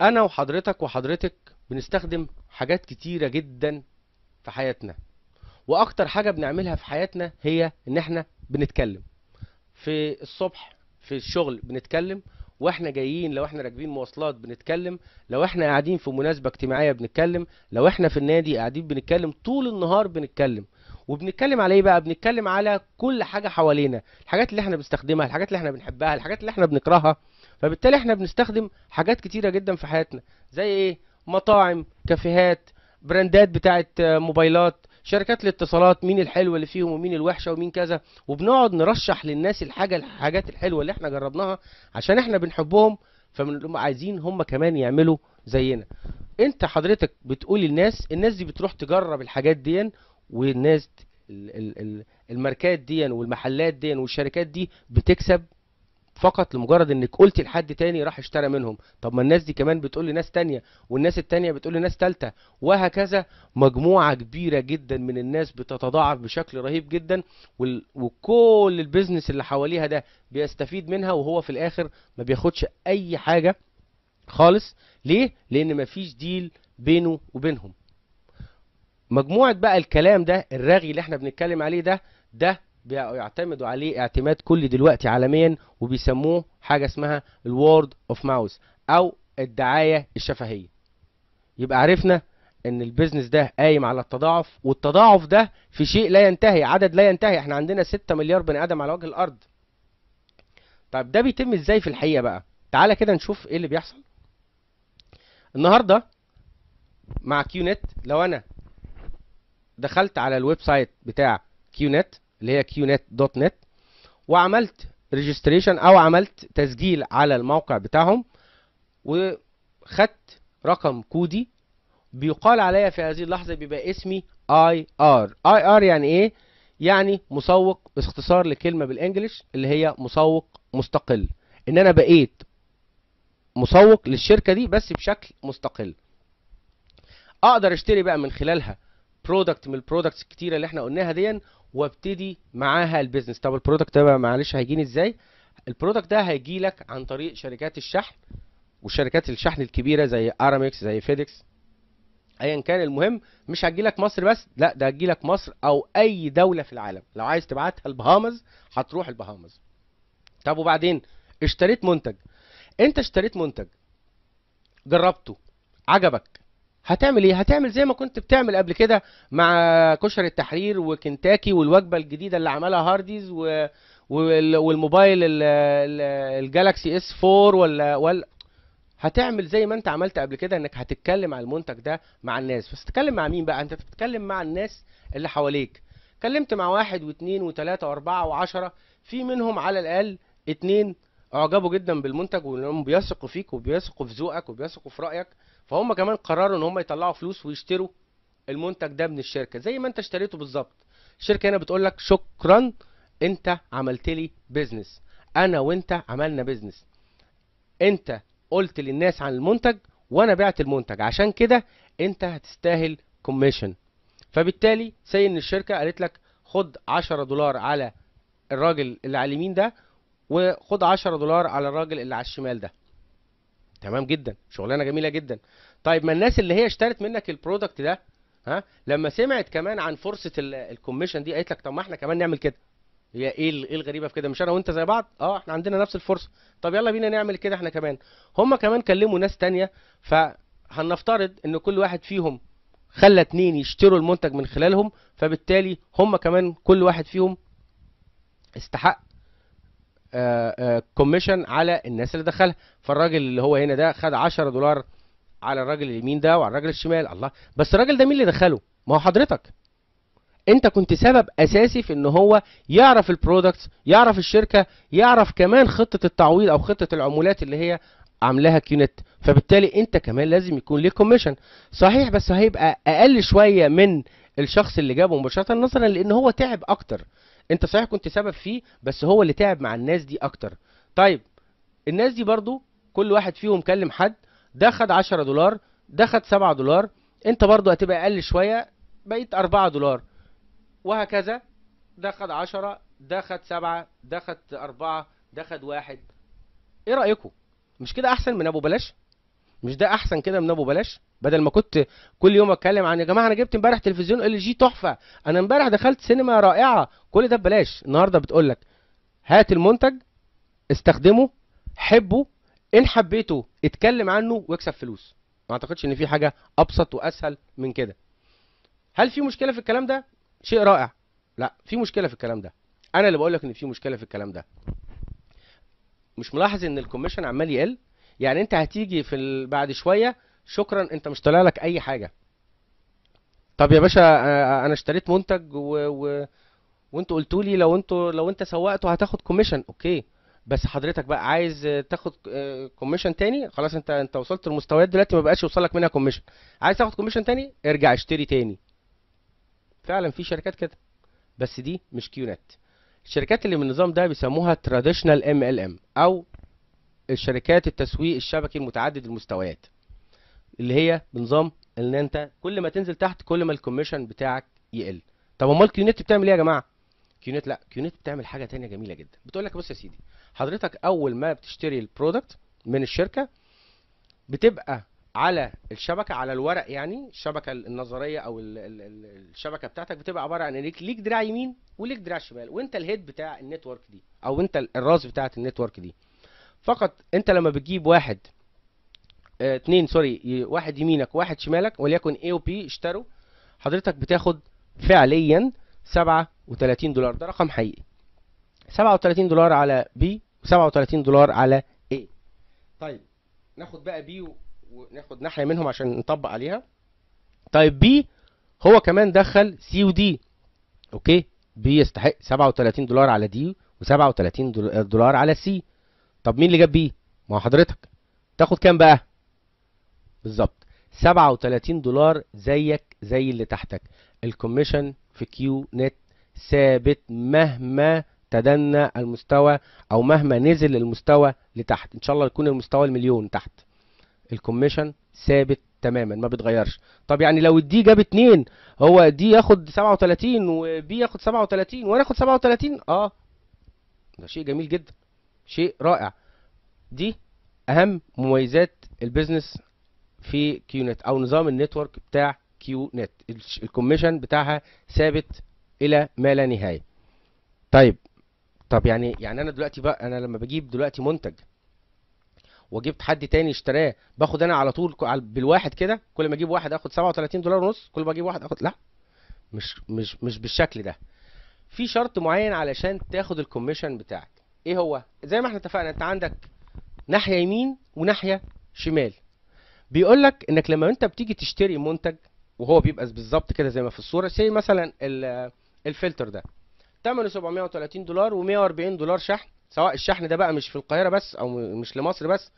انا وحضرتك وحضرتك بنستخدم حاجات كتيره جدا في حياتنا واكتر حاجه بنعملها في حياتنا هي ان احنا بنتكلم في الصبح في الشغل بنتكلم واحنا جايين لو احنا راكبين مواصلات بنتكلم لو احنا قاعدين في مناسبه اجتماعيه بنتكلم لو احنا في النادي قاعدين بنتكلم طول النهار بنتكلم وبنتكلم على ايه بقى بنتكلم على كل حاجه حوالينا الحاجات اللي احنا بنستخدمها الحاجات اللي احنا بنحبها الحاجات اللي احنا بنكرهها فبالتالي احنا بنستخدم حاجات كتيره جدا في حياتنا زي ايه مطاعم كافيهات براندات بتاعه موبايلات شركات الاتصالات مين الحلوه اللي فيهم ومين الوحشه ومين كذا وبنقعد نرشح للناس الحاجه الحاجات الحلوه اللي احنا جربناها عشان احنا بنحبهم فبنقوم عايزين هم كمان يعملوا زينا انت حضرتك بتقول للناس الناس دي بتروح تجرب الحاجات دي والناس الماركات دي والمحلات دي والشركات دي بتكسب فقط لمجرد انك قلتي لحد تاني راح اشترى منهم طب ما الناس دي كمان بتقول لناس تانية والناس التانية بتقول لناس تالتة وهكذا مجموعة كبيرة جدا من الناس بتتضاعف بشكل رهيب جدا وكل البزنس اللي حواليها ده بيستفيد منها وهو في الاخر ما بياخدش اي حاجة خالص ليه؟ لان مفيش ديل بينه وبينهم مجموعة بقى الكلام ده الرغي اللي احنا بنتكلم عليه ده ده بيعتمدوا عليه اعتماد كلي دلوقتي عالميا وبيسموه حاجه اسمها الورد اوف ماوس او الدعايه الشفهيه يبقى عرفنا ان البيزنس ده قايم على التضاعف والتضاعف ده في شيء لا ينتهي عدد لا ينتهي احنا عندنا 6 مليار بني ادم على وجه الارض طب ده بيتم ازاي في الحقيقه بقى تعالى كده نشوف ايه اللي بيحصل النهارده مع كيونت لو انا دخلت على الويب سايت بتاع كيونت اللي هي كيونت دوت نت وعملت ريجستريشن او عملت تسجيل على الموقع بتاعهم وخدت رقم كودي بيقال عليا في هذه اللحظه بيبقى اسمي اي ار اي ار يعني ايه يعني مسوق باختصار لكلمه بالانجلش اللي هي مسوق مستقل ان انا بقيت مسوق للشركه دي بس بشكل مستقل اقدر اشتري بقى من خلالها برودكت من البرودكتس الكتيره اللي احنا قلناها دي وابتدي معاها البيزنس طب البرودكت ده معلش هيجيني ازاي البرودكت ده هيجي لك عن طريق شركات الشحن وشركات الشحن الكبيره زي ارامكس زي فيديكس ايا كان المهم مش هتجي لك مصر بس لا ده هتجي لك مصر او اي دوله في العالم لو عايز تبعتها البهامز هتروح البهامز طب وبعدين اشتريت منتج انت اشتريت منتج جربته عجبك هتعمل ايه هتعمل زي ما كنت بتعمل قبل كده مع كشري التحرير وكنتاكي والوجبه الجديده اللي عملها هارديز و... والموبايل الجالاكسي اس 4 ولا ولا هتعمل زي ما انت عملت قبل كده انك هتتكلم على المنتج ده مع الناس بس تتكلم مع مين بقى انت بتتكلم مع الناس اللي حواليك اتكلمت مع واحد واثنين وثلاثة واربعة وعشرة في منهم على الاقل اتنين اعجبوا جدا بالمنتج وانهم بيثقوا فيك وبيثقوا في ذوقك وبيثقوا في رايك فهم كمان قرروا ان هم يطلعوا فلوس ويشتروا المنتج ده من الشركه زي ما انت اشتريته بالظبط الشركه هنا بتقول لك شكرا انت عملت لي بيزنس انا وانت عملنا بيزنس انت قلت للناس عن المنتج وانا بعت المنتج عشان كده انت هتستاهل كوميشن فبالتالي سي ان الشركه قالت لك خد 10 دولار على الراجل اللي على اليمين ده وخد 10 دولار على الراجل اللي على الشمال ده تمام جدا شغلانه جميله جدا طيب ما الناس اللي هي اشترت منك البرودكت ده ها لما سمعت كمان عن فرصه الكوميشن دي قالت لك طب ما احنا كمان نعمل كده هي ايه ايه الغريبه في كده مش انا وانت زي بعض اه احنا عندنا نفس الفرصه طب يلا بينا نعمل كده احنا كمان هم كمان كلموا ناس تانية فهنفترض ان كل واحد فيهم خلى اتنين يشتروا المنتج من خلالهم فبالتالي هم كمان كل واحد فيهم استحق كوميشن آه، آه، على الناس اللي دخلها فالراجل اللي هو هنا ده خد 10 دولار على الراجل اليمين ده وعلى الراجل الشمال الله بس الراجل ده مين اللي دخله ما هو حضرتك انت كنت سبب اساسي في ان هو يعرف البرودكتس يعرف الشركه يعرف كمان خطه التعويض او خطه العمولات اللي هي عاملاها كيونت فبالتالي انت كمان لازم يكون ليك كوميشن صحيح بس هيبقى اقل شويه من الشخص اللي جابه مباشره نظرا لان هو تعب اكتر انت صحيح كنت سبب فيه بس هو اللي تعب مع الناس دي اكتر طيب الناس دي برضو كل واحد فيهم كلم حد ده خد 10 دولار ده خد 7 دولار انت برضو هتبقى اقل شويه بقيت 4 دولار وهكذا ده خد 10 ده خد 7 ده خد 4 ده خد 1 ايه رايكم مش كده احسن من ابو بلاش مش ده احسن كده من ابو بلاش بدل ما كنت كل يوم اتكلم عن يا جماعه انا جبت امبارح تلفزيون ال جي تحفه انا امبارح دخلت سينما رائعه كل ده ببلاش النهارده بتقول لك هات المنتج استخدمه حبه ان حبيته اتكلم عنه واكسب فلوس ما اعتقدش ان في حاجه ابسط واسهل من كده هل في مشكله في الكلام ده شيء رائع لا في مشكله في الكلام ده انا اللي بقول لك ان في مشكله في الكلام ده مش ملاحظ ان الكوميشن عمال يقل يعني انت هتيجي في ال... بعد شويه شكرا انت مش طالع لك اي حاجه طب يا باشا آه، آه، انا اشتريت منتج و... و... وانتوا قلتوا لي لو انتوا لو انت سوقته هتاخد كوميشن اوكي بس حضرتك بقى عايز تاخد كوميشن آه، تاني خلاص انت انت وصلت لمستويات دلوقتي ما بقاش يوصل لك منها كوميشن عايز تاخد كوميشن تاني ارجع اشتري تاني فعلا في شركات كده بس دي مش كيونت الشركات اللي من النظام ده بيسموها تراديشنال ام ال ام او الشركات التسويق الشبكي المتعدد المستويات اللي هي بنظام ان انت كل ما تنزل تحت كل ما الكوميشن بتاعك يقل طب امال كيونت بتعمل ايه يا جماعه كيونت لا كيونت بتعمل حاجه تانية جميله جدا بتقول لك بص يا سيدي حضرتك اول ما بتشتري البرودكت من الشركه بتبقى على الشبكه على الورق يعني الشبكه النظريه او الـ الـ الـ الشبكه بتاعتك بتبقى عباره عن ليك ليك دراع يمين وليك دراع شمال وانت الهيد بتاع النتورك دي او انت الراس بتاعت النتورك دي فقط انت لما بتجيب واحد آه، اتنين سوري واحد يمينك وواحد شمالك وليكن A و B اشتروا حضرتك بتاخد فعليا 37 دولار ده رقم حقيقي 37 دولار على B و37 دولار على A طيب ناخد بقى B وناخد ناحية منهم عشان نطبق عليها طيب B هو كمان دخل C و D اوكي B يستحق 37 دولار على D و37 دولار على C طب مين اللي جاب بي ما هو حضرتك تاخد كام بقى بالظبط 37 دولار زيك زي اللي تحتك الكوميشن في كيو نت ثابت مهما تدنى المستوى او مهما نزل المستوى لتحت ان شاء الله يكون المستوى المليون تحت الكوميشن ثابت تماما ما بيتغيرش طب يعني لو الدي جاب اتنين هو دي ياخد 37 وبي ياخد 37 وانا اخد 37 اه ده شيء جميل جدا شيء رائع دي اهم مميزات البيزنس في كيو نت او نظام النتورك بتاع كيو نت الكوميشن بتاعها ثابت الى ما لا نهايه طيب طب يعني يعني انا دلوقتي بقى انا لما بجيب دلوقتي منتج وجبت حد تاني اشتراه باخد انا على طول بالواحد كده كل ما اجيب واحد اخد 37 دولار ونص كل ما اجيب واحد اخد لا مش مش مش بالشكل ده في شرط معين علشان تاخد الكوميشن بتاعك ايه هو زي ما احنا اتفقنا انت عندك ناحيه يمين وناحيه شمال بيقول لك انك لما انت بتيجي تشتري منتج وهو بيبقى بالظبط كده زي ما في الصوره سي مثلا الفلتر ده ثمنه 730 دولار و140 دولار شحن سواء الشحن ده بقى مش في القاهره بس او مش لمصر بس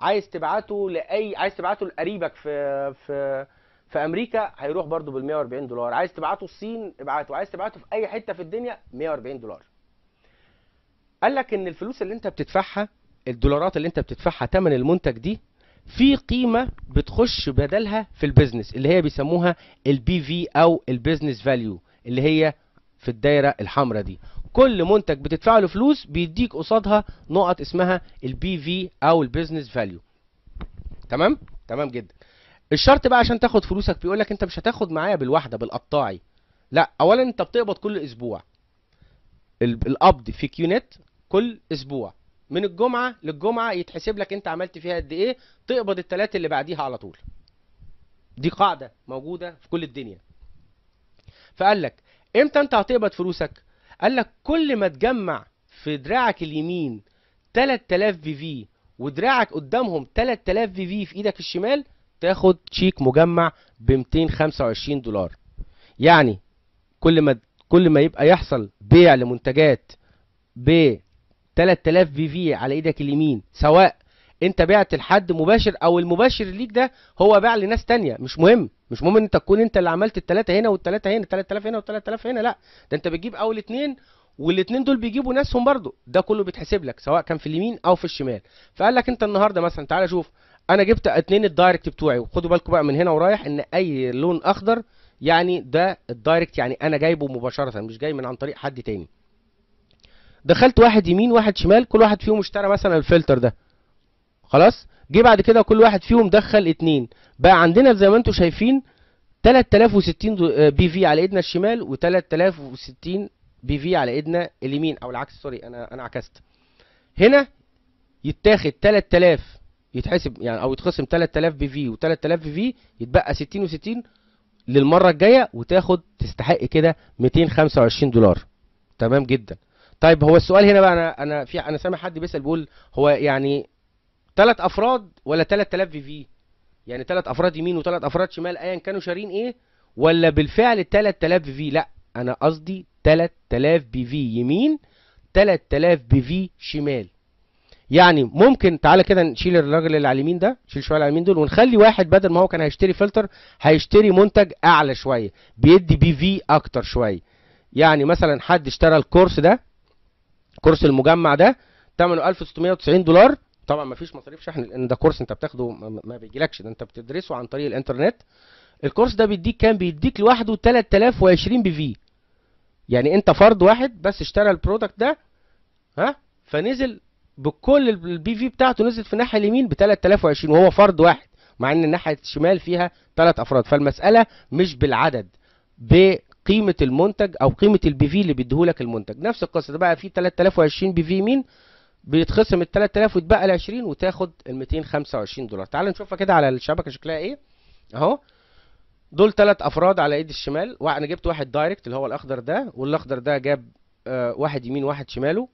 عايز تبعته لاي عايز تبعته لقريبك في في في امريكا هيروح برده بال 140 دولار عايز تبعته الصين ابعته عايز تبعته في اي حته في الدنيا 140 دولار قال لك ان الفلوس اللي انت بتدفعها الدولارات اللي انت بتدفعها ثمن المنتج دي في قيمه بتخش بدلها في البيزنس اللي هي بيسموها البي في او البيزنس فاليو اللي هي في الدايره الحمراء دي كل منتج بتدفع له فلوس بيديك قصادها نقط اسمها البي في او البيزنس فاليو تمام تمام جدا الشرط بقى عشان تاخد فلوسك بيقول لك انت مش هتاخد معايا بالواحده بالقطاعي لا اولا انت بتقبض كل اسبوع القبض في كيونت كل اسبوع من الجمعه للجمعه يتحسب لك انت عملت فيها قد ايه تقبض التلاتة اللي بعديها على طول دي قاعده موجوده في كل الدنيا فقال لك امتى انت هتقبض فلوسك قال لك كل ما تجمع في دراعك اليمين 3000 في في ودراعك قدامهم 3000 في في في ايدك الشمال تاخد شيك مجمع ب 225 دولار يعني كل ما كل ما يبقى يحصل بيع لمنتجات ب 3000 في في على ايدك اليمين سواء انت بعت لحد مباشر او المباشر ليك ده هو باع لناس تانية مش مهم مش مهم ان انت تكون انت اللي عملت الثلاثه هنا والثلاثه هنا 3000 هنا و3000 هنا لا ده انت بتجيب اول اتنين والاثنين دول بيجيبوا ناسهم برضو ده كله بيتحسب لك سواء كان في اليمين او في الشمال فقال لك انت النهارده مثلا تعالى شوف انا جبت اتنين الدايركت بتوعي وخدوا بالكم بقى من هنا ورايح ان اي لون اخضر يعني ده الدايركت يعني انا جايبه مباشره مش جاي من عن طريق حد تاني دخلت واحد يمين واحد شمال كل واحد فيهم اشترى مثلا الفلتر ده خلاص جه بعد كده كل واحد فيهم دخل اتنين بقى عندنا زي ما انتم شايفين 3060 آه، بي في على ايدنا الشمال و3060 بي في على ايدنا اليمين او العكس سوري انا انا عكست هنا يتاخد 3000 يتحسب يعني او يتخصم 3000 بي في و3000 بي في يتبقى 60 و60 للمره الجايه وتاخد تستحق كده 225 دولار تمام جدا طيب هو السؤال هنا بقى انا انا في انا سامع حد بيسال بيقول هو يعني ثلاث افراد ولا 3000 في في يعني ثلاث افراد يمين وثلاث افراد شمال ايا كانوا شارين ايه ولا بالفعل 3000 في في لا انا قصدي 3000 بي في يمين 3000 بي في شمال يعني ممكن تعالى كده نشيل الراجل اللي على اليمين ده نشيل شويه على اليمين دول ونخلي واحد بدل ما هو كان هيشتري فلتر هيشتري منتج اعلى شويه بيدي بي في اكتر شويه يعني مثلا حد اشترى الكورس ده كورس المجمع ده ثمنه 1690 دولار طبعا مفيش مصاريف شحن لان ده كورس انت بتاخده ما بيجيلكش ده انت بتدرسه عن طريق الانترنت الكورس ده بيديك كام بيديك لوحده 3020 بي في يعني انت فرد واحد بس اشترى البرودكت ده ها فنزل بكل البي في بتاعته نزلت في الناحيه اليمين ب 3020 وهو فرد واحد مع ان الناحيه الشمال فيها ثلاث افراد فالمساله مش بالعدد ب قيمه المنتج او قيمه البي في اللي بيديهولك المنتج نفس القصه ده بقى في 3020 بي في مين بيتخصم ال 3000 ويتبقى ال 20 وتاخد ال 225 دولار تعال نشوفها كده على الشبكه شكلها ايه اهو دول ثلاث افراد على ايد الشمال انا جبت واحد دايركت اللي هو الاخضر ده والاخضر ده جاب آه واحد يمين واحد شماله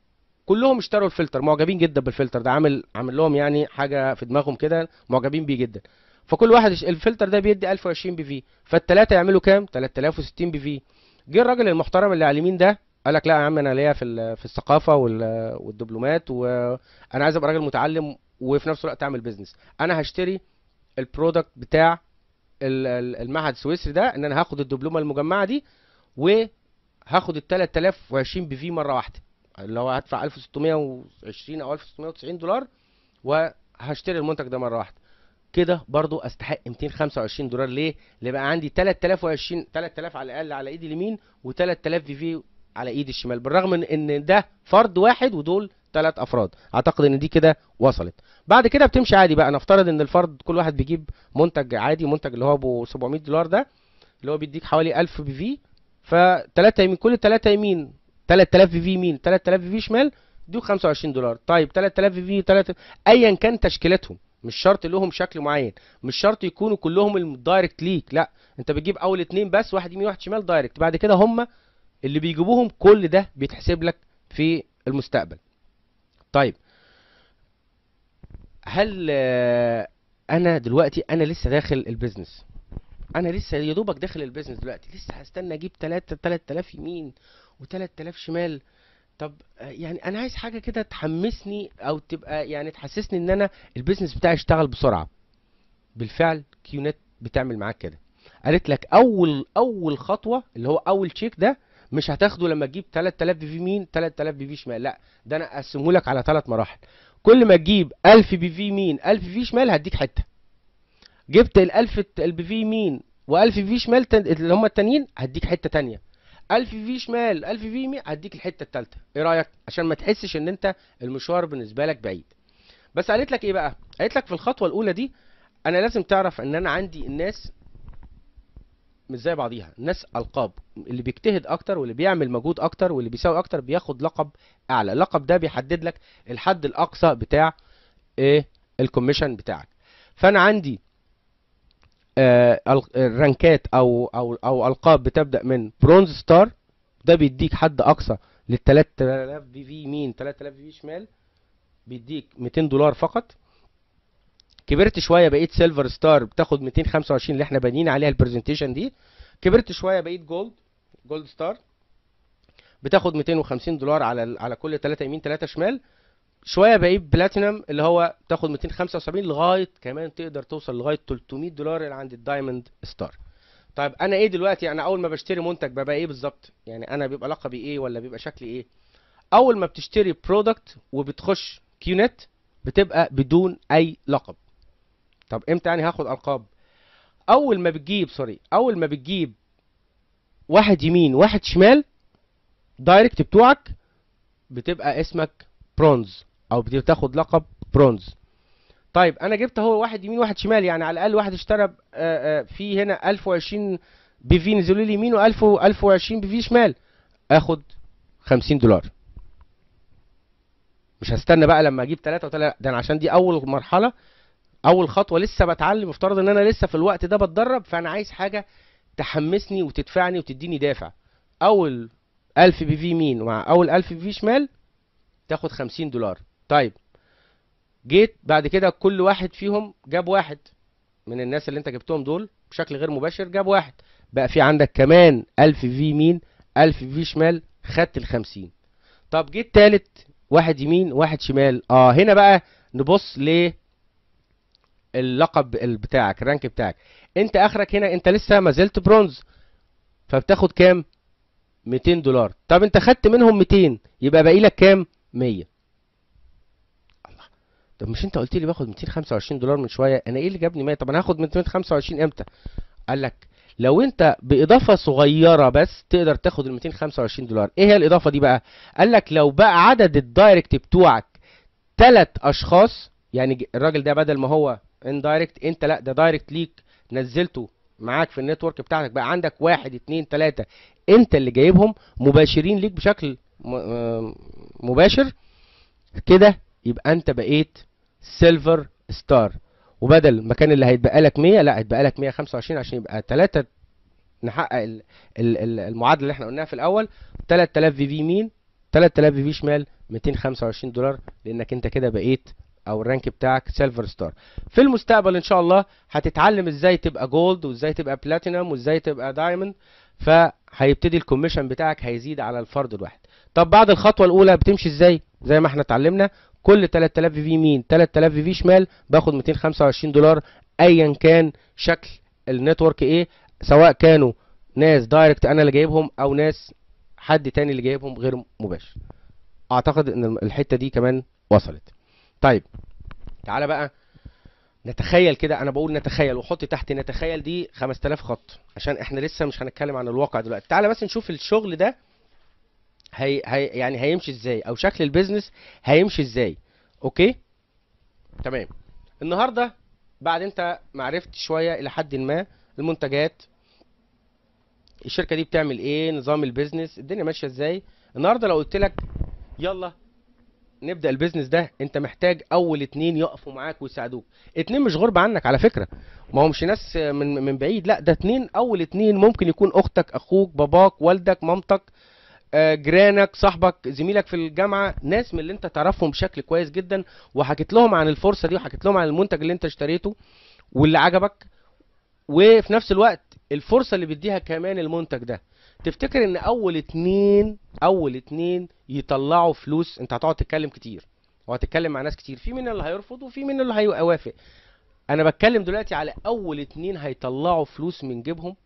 كلهم اشتروا الفلتر معجبين جدا بالفلتر ده عامل عامل لهم يعني حاجه في دماغهم كده معجبين بيه جدا فكل واحد الفلتر ده بيدي 1020 بي في فالثلاثه يعملوا كام 3060 بي في جه الراجل المحترم اللي على اليمين ده قال لك لا يا عم انا ليا في في الثقافه والدبلومات وانا عايز ابقى راجل متعلم وفي نفس الوقت اعمل بيزنس انا هشتري البرودكت بتاع المعهد السويسري ده ان انا هاخد الدبلومه المجمعه دي وهاخد ال 3020 بي في مره واحده اللي هو هدفع 1620 او 1690 دولار وهشتري المنتج ده مره واحده كده برضو استحق 225 دولار ليه؟ اللي بقى عندي 3020 3000 على الاقل على ايدي اليمين و3000 في في على ايدي الشمال بالرغم من ان ده فرد واحد ودول ثلاث افراد اعتقد ان دي كده وصلت بعد كده بتمشي عادي بقى نفترض ان الفرد كل واحد بيجيب منتج عادي منتج اللي هو ابو 700 دولار ده اللي هو بيديك حوالي 1000 بي في فثلاثه يمين كل ثلاثه يمين 3000 بي في يمين 3000 بي في شمال دول 25 دولار طيب 3000 بي في 3 ايا كان تشكيلتهم مش شرط لهم شكل معين مش شرط يكونوا كلهم الدايركت ليك لا انت بتجيب اول اتنين بس واحد يمين واحد شمال دايركت بعد كده هم اللي بيجيبوهم كل ده بيتحسب لك في المستقبل طيب هل انا دلوقتي انا لسه داخل البيزنس انا لسه يا دوبك داخل البيزنس دلوقتي لسه هستنى اجيب 3 3000 يمين و3000 شمال طب آه، يعني انا عايز حاجه كده تحمسني او تبقى يعني تحسسني ان انا البيزنس بتاعي اشتغل بسرعه بالفعل كيونت بتعمل معاك كده قالت لك اول اول خطوه اللي هو اول تشيك ده مش هتاخده لما تجيب 3000 بي في مين 3000 بي في شمال لا ده انا اقسمه لك على ثلاث مراحل كل ما تجيب 1000 بي في مين 1000 بي في شمال هديك حته جبت ال 1000 البي في يمين و1000 بي في شمال اللي هم التانيين هديك حته تانيه 1000 في شمال 1000 في يمين هديك الحته الثالثه ايه رايك عشان ما تحسش ان انت المشوار بالنسبه لك بعيد بس قالت لك ايه بقى قالت لك في الخطوه الاولى دي انا لازم تعرف ان انا عندي الناس مش زي بعضيها الناس القاب اللي بيجتهد اكتر واللي بيعمل مجهود اكتر واللي بيساوي اكتر بياخد لقب اعلى اللقب ده بيحدد لك الحد الاقصى بتاع ايه الكوميشن بتاعك فانا عندي آه، الرانكات او او او القاب بتبدا من برونز ستار ده بيديك حد اقصى لل 3000 بي في يمين 3000 بي في شمال بيديك 200 دولار فقط كبرت شويه بقيت سيلفر ستار بتاخد 225 اللي احنا بنينا عليها البرزنتيشن دي كبرت شويه بقيت جولد جولد ستار بتاخد 250 دولار على على كل 3 يمين 3 شمال شويه بقيت بلاتينم اللي هو تاخد 275 لغايه كمان تقدر توصل لغايه 300 دولار اللي عند الدايموند ستار طيب انا ايه دلوقتي انا اول ما بشتري منتج ببقى ايه بالظبط يعني انا بيبقى لقبي ايه ولا بيبقى شكلي ايه اول ما بتشتري برودكت وبتخش كيونت بتبقى بدون اي لقب طب امتى يعني هاخد القاب اول ما بتجيب سوري اول ما بتجيب واحد يمين واحد شمال دايركت بتوعك بتبقى اسمك برونز او بتاخد لقب برونز طيب انا جبت اهو واحد يمين واحد شمال يعني على الاقل واحد اشترى آه، آه، في هنا 1020 بي في نزلوا لي يمين و1000 1020 بي في شمال اخد 50 دولار مش هستنى بقى لما اجيب 3 و3 ده انا عشان دي اول مرحله اول خطوه لسه بتعلم افترض ان انا لسه في الوقت ده بتدرب فانا عايز حاجه تحمسني وتدفعني وتديني دافع اول 1000 بي في يمين مع اول 1000 بي في شمال تاخد 50 دولار طيب جيت بعد كده كل واحد فيهم جاب واحد من الناس اللي انت جبتهم دول بشكل غير مباشر جاب واحد بقى في عندك كمان 1000 في يمين 1000 في شمال خدت ال 50 طب جيت تالت واحد يمين واحد شمال اه هنا بقى نبص ل اللقب بتاعك الرانك بتاعك انت اخرك هنا انت لسه ما زلت برونز فبتاخد كام 200 دولار طب انت خدت منهم 200 يبقى باقي لك كام 100 طب مش انت قلت لي باخد 225 دولار من شويه انا ايه اللي جابني 100 طب انا هاخد 225 امتى قال لك لو انت باضافه صغيره بس تقدر تاخد ال 225 دولار ايه هي الاضافه دي بقى قال لك لو بقى عدد الدايركت بتوعك ثلاث اشخاص يعني الراجل ده بدل ما هو اندايركت انت لا ده دايركت ليك نزلته معاك في النتورك بتاعتك بقى عندك واحد اتنين تلاته انت اللي جايبهم مباشرين ليك بشكل آه، مباشر كده يبقى انت بقيت سيلفر ستار وبدل ما كان اللي هيتبقى لك 100 لا هيتبقى لك 125 عشان يبقى 3 نحقق المعادله اللي احنا قلناها في الاول 3000 في في يمين 3000 في في شمال 225 دولار لانك انت كده بقيت او الرانك بتاعك سيلفر ستار في المستقبل ان شاء الله هتتعلم ازاي تبقى جولد وازاي تبقى بلاتينم وازاي تبقى دايموند فهيبتدي الكوميشن بتاعك هيزيد على الفرد الواحد طب بعد الخطوه الاولى بتمشي ازاي زي ما احنا اتعلمنا كل 3000 في يمين 3000 في شمال باخد 225 دولار ايا كان شكل النتورك ايه سواء كانوا ناس دايركت انا اللي جايبهم او ناس حد تاني اللي جايبهم غير مباشر اعتقد ان الحته دي كمان وصلت طيب تعالى بقى نتخيل كده انا بقول نتخيل وحط تحت نتخيل دي 5000 خط عشان احنا لسه مش هنتكلم عن الواقع دلوقتي تعالى بس نشوف الشغل ده هي هي يعني هيمشي ازاي او شكل البيزنس هيمشي ازاي اوكي تمام النهارده بعد انت معرفت شويه الى حد ما المنتجات الشركه دي بتعمل ايه نظام البيزنس الدنيا ماشيه ازاي النهارده لو قلت لك يلا نبدا البيزنس ده انت محتاج اول اتنين يقفوا معاك ويساعدوك اتنين مش غرب عنك على فكره ما همش ناس من من بعيد لا ده اتنين اول اتنين ممكن يكون اختك اخوك باباك والدك مامتك آه، جيرانك صاحبك زميلك في الجامعه ناس من اللي انت تعرفهم بشكل كويس جدا وحكيت لهم عن الفرصه دي وحكيت لهم عن المنتج اللي انت اشتريته واللي عجبك وفي نفس الوقت الفرصه اللي بيديها كمان المنتج ده تفتكر ان اول اتنين اول اتنين يطلعوا فلوس انت هتقعد تتكلم كتير وهتتكلم مع ناس كتير في من اللي هيرفض وفي من اللي هيوافق انا بتكلم دلوقتي على اول اتنين هيطلعوا فلوس من جيبهم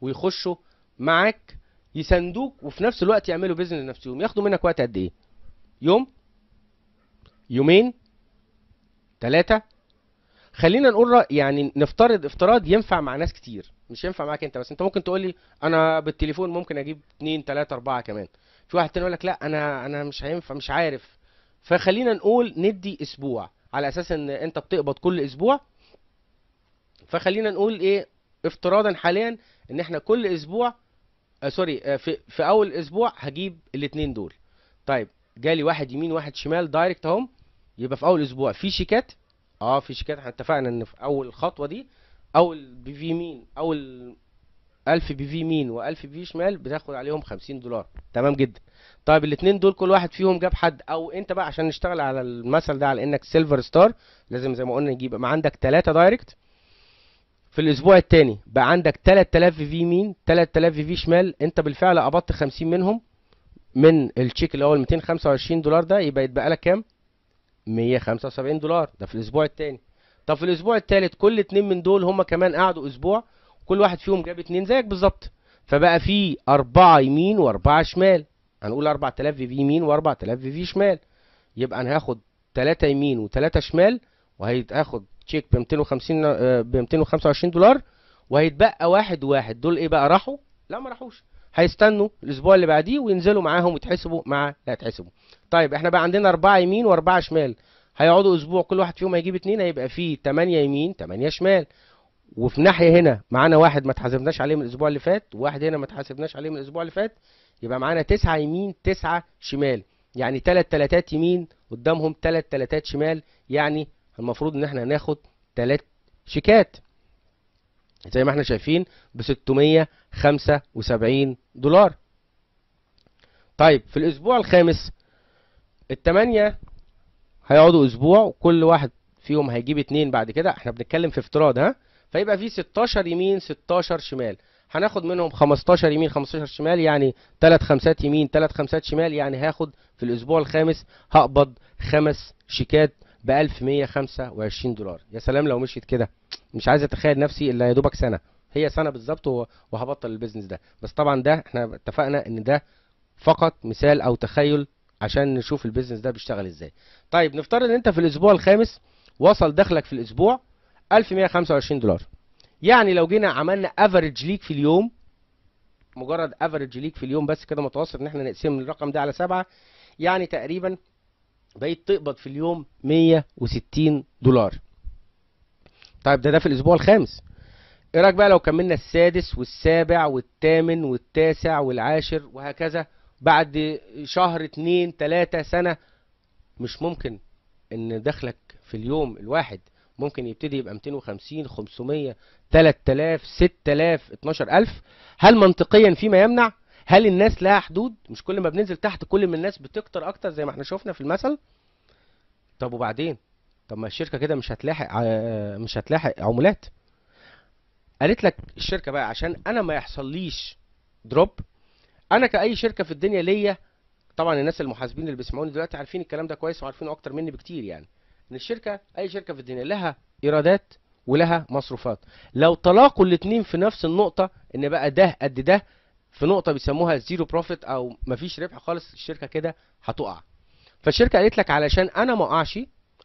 ويخشوا معاك يساندوك وفي نفس الوقت يعملوا بيزنس لنفسهم ياخدوا منك وقت قد ايه يوم يومين ثلاثة خلينا نقول رأ... يعني نفترض افتراض ينفع مع ناس كتير مش ينفع معاك انت بس انت ممكن تقول لي انا بالتليفون ممكن اجيب اثنين تلاتة اربعة كمان في واحد تاني يقول لك لا انا انا مش هينفع مش عارف فخلينا نقول ندي اسبوع على اساس ان انت بتقبض كل اسبوع فخلينا نقول ايه افتراضا حاليا ان احنا كل اسبوع آه سوري آه في, في اول اسبوع هجيب الاثنين دول طيب جالي واحد يمين واحد شمال دايركت اهم يبقى في اول اسبوع في شيكات اه في شيكات احنا اتفقنا ان في اول خطوه دي اول بي في مين اول 1000 بي في مين و1000 بي في شمال بتاخد عليهم 50 دولار تمام جدا طيب الاثنين دول كل واحد فيهم جاب حد او انت بقى عشان نشتغل على المثل ده على انك سيلفر ستار لازم زي ما قلنا يبقى ما عندك ثلاثه دايركت في الاسبوع الثاني بقى عندك 3000 في يمين 3000 في في شمال انت بالفعل قبضت 50 منهم من التشيك اللي هو ال 225 دولار ده يبقى يتبقى لك كام 175 دولار ده في الاسبوع الثاني طب في الاسبوع الثالث كل اتنين من دول هما كمان قعدوا اسبوع كل واحد فيهم جاب اتنين زيك بالظبط فبقى في أربعة يمين وأربعة شمال هنقول 4000 في يمين و4000 في شمال يبقى انا هاخد 3 يمين و3 شمال وهيتاخد تشيك ب 250 آه، ب 225 دولار وهيتبقى واحد واحد دول ايه بقى راحوا لا ما راحوش هيستنوا الاسبوع اللي بعديه وينزلوا معاهم ويتحسبوا مع لا يتحسبوا طيب احنا بقى عندنا اربعه يمين واربعه شمال هيقعدوا اسبوع كل واحد فيهم هيجيب اثنين هيبقى فيه 8 يمين 8 شمال وفي ناحيه هنا معانا واحد ما اتحاسبناش عليه من الاسبوع اللي فات وواحد هنا ما اتحاسبناش عليه من الاسبوع اللي فات يبقى معانا 9 يمين 9 شمال يعني ثلاث ثلاثات يمين قدامهم ثلاث ثلاثات شمال يعني المفروض ان احنا هناخد تلات شيكات زي ما احنا شايفين ب 675 دولار طيب في الاسبوع الخامس التمانية هيقعدوا اسبوع وكل واحد فيهم هيجيب اتنين بعد كده احنا بنتكلم في افتراض ها فيبقى في 16 يمين 16 شمال هناخد منهم 15 يمين 15 شمال يعني 3 خمسات يمين 3 خمسات شمال يعني هاخد في الاسبوع الخامس هقبض خمس شيكات ب 1125 دولار يا سلام لو مشيت كده مش عايز اتخيل نفسي الا يا دوبك سنه هي سنه بالظبط وهبطل البيزنس ده بس طبعا ده احنا اتفقنا ان ده فقط مثال او تخيل عشان نشوف البيزنس ده بيشتغل ازاي طيب نفترض ان انت في الاسبوع الخامس وصل دخلك في الاسبوع 1125 دولار يعني لو جينا عملنا افريج ليك في اليوم مجرد افريج ليك في اليوم بس كده متوسط ان احنا نقسم الرقم ده على سبعة يعني تقريبا بقيت تقبض في اليوم 160 دولار طيب ده ده في الاسبوع الخامس ايه رايك بقى لو كملنا السادس والسابع والثامن والتاسع والعاشر وهكذا بعد شهر اتنين تلاتة سنة مش ممكن ان دخلك في اليوم الواحد ممكن يبتدي يبقى 250 500 3000 6000 12000 هل منطقيا فيما يمنع هل الناس لها حدود مش كل ما بننزل تحت كل ما الناس بتكتر اكتر زي ما احنا شفنا في المثل طب وبعدين طب ما الشركه كده مش هتلاحق آه، مش هتلاحق عمولات قالت لك الشركه بقى عشان انا ما يحصليش دروب انا كاي شركه في الدنيا ليا طبعا الناس المحاسبين اللي بيسمعوني دلوقتي عارفين الكلام ده كويس وعارفينه اكتر مني بكتير يعني ان الشركه اي شركه في الدنيا لها ايرادات ولها مصروفات لو تلاقوا الاثنين في نفس النقطه ان بقى ده قد ده في نقطه بيسموها زيرو بروفيت او مفيش ربح خالص الشركه كده هتقع فالشركه قالت لك علشان انا ما اقعش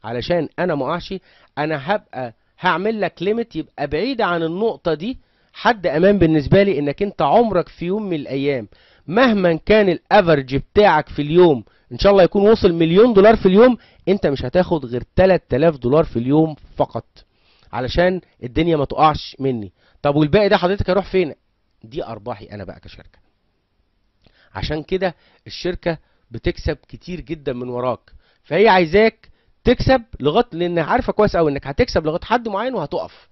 علشان انا ما اقعش انا هبقى هعمل لك ليميت يبقى بعيد عن النقطه دي حد امان بالنسبه لي انك انت عمرك في يوم من الايام مهما كان الافرج بتاعك في اليوم ان شاء الله يكون وصل مليون دولار في اليوم انت مش هتاخد غير 3000 دولار في اليوم فقط علشان الدنيا ما تقعش مني طب والباقي ده حضرتك هيروح فين دي ارباحي انا بقى كشركه عشان كده الشركه بتكسب كتير جدا من وراك فهي عايزاك تكسب لغايه لان عارفه كويس قوي انك هتكسب لغايه حد معين وهتقف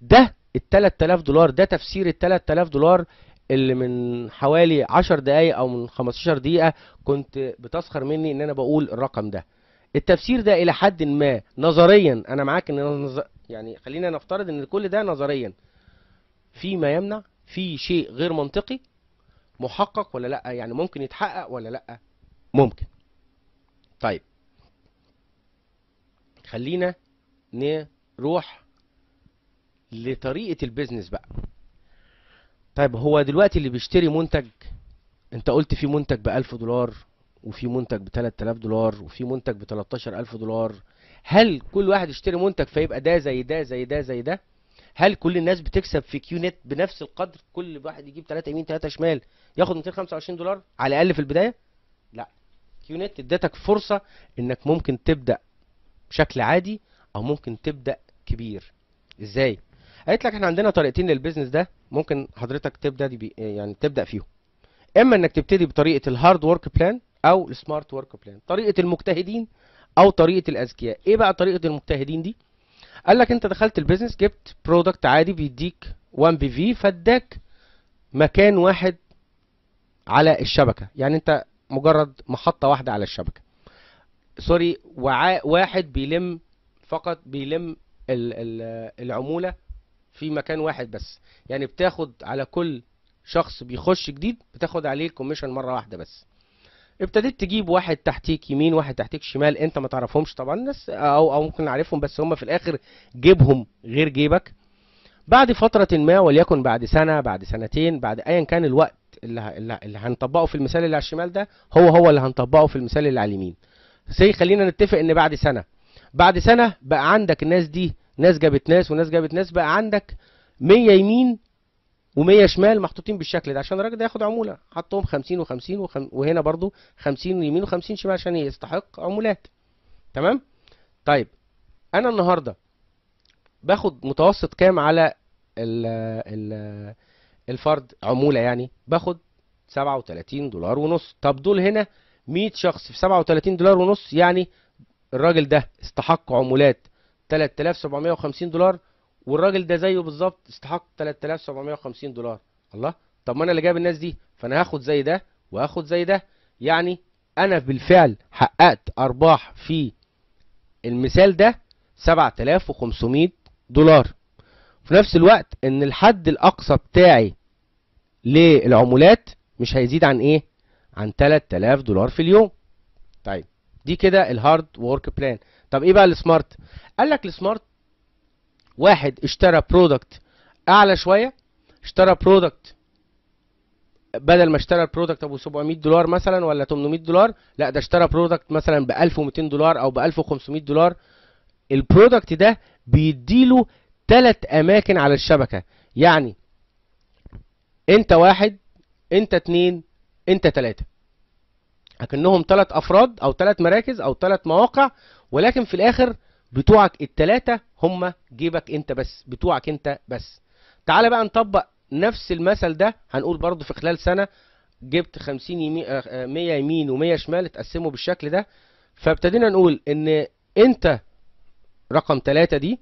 ده ال 3000 دولار ده تفسير ال 3000 دولار اللي من حوالي 10 دقايق او من 15 دقيقه كنت بتسخر مني ان انا بقول الرقم ده التفسير ده الى حد ما نظريا انا معاك ان نظ... يعني خلينا نفترض ان كل ده نظريا فيما يمنع في شيء غير منطقي محقق ولا لا يعني ممكن يتحقق ولا لا ممكن طيب خلينا نروح لطريقه البيزنس بقى طيب هو دلوقتي اللي بيشتري منتج انت قلت في منتج ب 1000 دولار وفي منتج ب 3000 دولار وفي منتج ب 13000 دولار هل كل واحد يشتري منتج فيبقى ده زي ده زي ده زي ده هل كل الناس بتكسب في كيو نت بنفس القدر كل واحد يجيب 3 يمين 3 شمال ياخد 225 دولار على الاقل في البدايه لا كيو نت ادتك فرصه انك ممكن تبدا بشكل عادي او ممكن تبدا كبير ازاي قالت لك احنا عندنا طريقتين للبيزنس ده ممكن حضرتك تبدا دي بي يعني تبدا فيهم اما انك تبتدي بطريقه الهارد ورك بلان او السمارت ورك بلان طريقه المجتهدين او طريقه الاذكياء ايه بقى طريقه المجتهدين دي قال لك انت دخلت البيزنس جبت برودكت عادي بيديك 1 بي في فاداك مكان واحد على الشبكه يعني انت مجرد محطه واحده على الشبكه سوري وعاء واحد بيلم فقط بيلم العموله في مكان واحد بس يعني بتاخد على كل شخص بيخش جديد بتاخد عليه كوميشن مره واحده بس ابتديت تجيب واحد تحتيك يمين واحد تحتيك شمال انت ما تعرفهمش طبعا بس او او ممكن نعرفهم بس هم في الاخر جيبهم غير جيبك بعد فترة ما وليكن بعد سنة بعد سنتين بعد ايا كان الوقت اللي, اللي, اللي هنطبقه في المثال اللي على الشمال ده هو هو اللي هنطبقه في المثال اللي على اليمين سي خلينا نتفق ان بعد سنة بعد سنة بقى عندك الناس دي ناس جابت ناس وناس جابت ناس بقى عندك 100 يمين و100 شمال محطوطين بالشكل ده عشان الراجل ده ياخد عموله حطهم 50 و50 وخم... وهنا برضو 50 يمين و50 شمال عشان يستحق عمولات تمام طيب انا النهارده باخد متوسط كام على ال ال الفرد عموله يعني باخد 37 دولار ونص طب دول هنا 100 شخص في 37 دولار ونص يعني الراجل ده استحق عمولات 3750 دولار والراجل ده زيه بالظبط استحق 3750 دولار الله طب ما انا اللي جايب الناس دي فانا هاخد زي ده وهاخد زي ده يعني انا بالفعل حققت ارباح في المثال ده 7500 دولار في نفس الوقت ان الحد الاقصى بتاعي للعمولات مش هيزيد عن ايه عن 3000 دولار في اليوم طيب دي كده الهارد وورك بلان طب ايه بقى السمارت قال لك السمارت واحد اشترى برودكت اعلى شويه اشترى برودكت بدل ما اشترى البرودكت ابو 700 دولار مثلا ولا 800 دولار لا ده اشترى برودكت مثلا ب 1200 دولار او ب 1500 دولار البرودكت ده بيديله ثلاث اماكن على الشبكه يعني انت واحد انت اتنين انت تلاته لكنهم ثلاث افراد او ثلاث مراكز او ثلاث مواقع ولكن في الاخر بتوعك التلاتة هم جيبك انت بس بتوعك انت بس تعال بقى نطبق نفس المثل ده هنقول برضو في خلال سنة جبت 50 آه، آه، يمين 100 يمين و100 شمال اتقسموا بالشكل ده فابتدينا نقول ان انت رقم تلاتة دي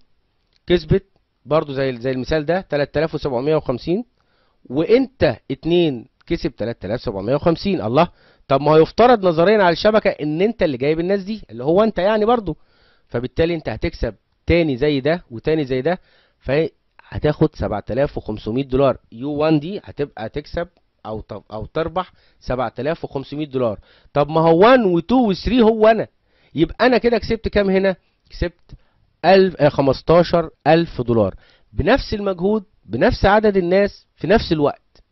كسبت برضو زي زي المثال ده 3750 وانت اتنين كسب 3750 الله طب ما يفترض نظريا على الشبكه ان انت اللي جايب الناس دي اللي هو انت يعني برضو فبالتالي انت هتكسب تاني زي ده وتاني زي ده فهتاخد 7500 دولار يو 1 دي هتبقى تكسب او او تربح 7500 دولار طب ما هو 1 و2 و3 هو انا يبقى انا كده كسبت كام هنا كسبت 1000 15000 آه، دولار بنفس المجهود بنفس عدد الناس في نفس الوقت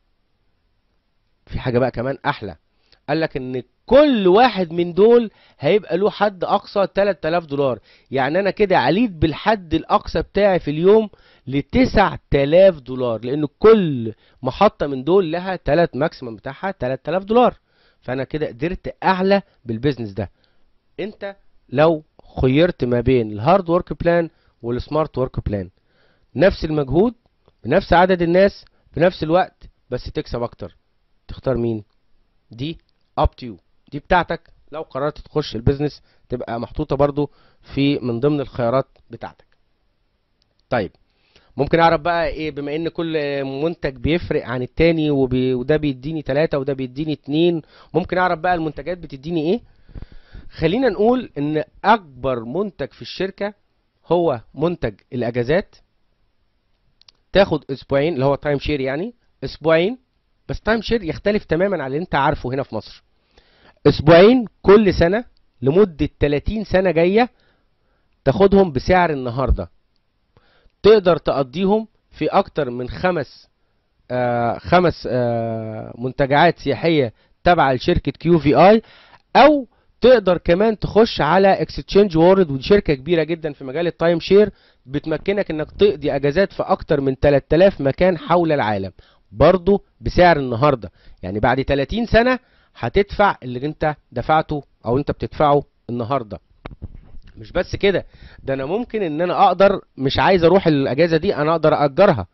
في حاجه بقى كمان احلى قال لك ان كل واحد من دول هيبقى له حد اقصى 3000 دولار يعني انا كده عليت بالحد الاقصى بتاعي في اليوم ل 9000 دولار لان كل محطه من دول لها 3 ماكسيمم بتاعها 3000 دولار فانا كده قدرت اعلى بالبيزنس ده انت لو خيرت ما بين الهارد ورك بلان والسمارت ورك بلان نفس المجهود بنفس عدد الناس بنفس الوقت بس تكسب اكتر تختار مين دي up to you دي بتاعتك لو قررت تخش البيزنس تبقى محطوطه برضو في من ضمن الخيارات بتاعتك طيب ممكن اعرف بقى ايه بما ان كل منتج بيفرق عن التاني وبي وده بيديني تلاتة وده بيديني اتنين ممكن اعرف بقى المنتجات بتديني ايه خلينا نقول ان اكبر منتج في الشركه هو منتج الاجازات تاخد اسبوعين اللي هو تايم شير يعني اسبوعين بس تايم شير يختلف تماما عن اللي انت عارفه هنا في مصر اسبوعين كل سنه لمده 30 سنه جايه تاخدهم بسعر النهارده تقدر تقضيهم في اكتر من خمس آه خمس آه منتجعات سياحيه تابعه لشركه كيو في اي او تقدر كمان تخش على اكستشينج وورد ودي شركه كبيره جدا في مجال التايم شير بتمكنك انك تقضي اجازات في اكتر من 3000 مكان حول العالم برضه بسعر النهارده يعني بعد 30 سنه هتدفع اللي انت دفعته او انت بتدفعه النهارده مش بس كده ده انا ممكن ان انا اقدر مش عايز اروح الاجازه دي انا اقدر اجرها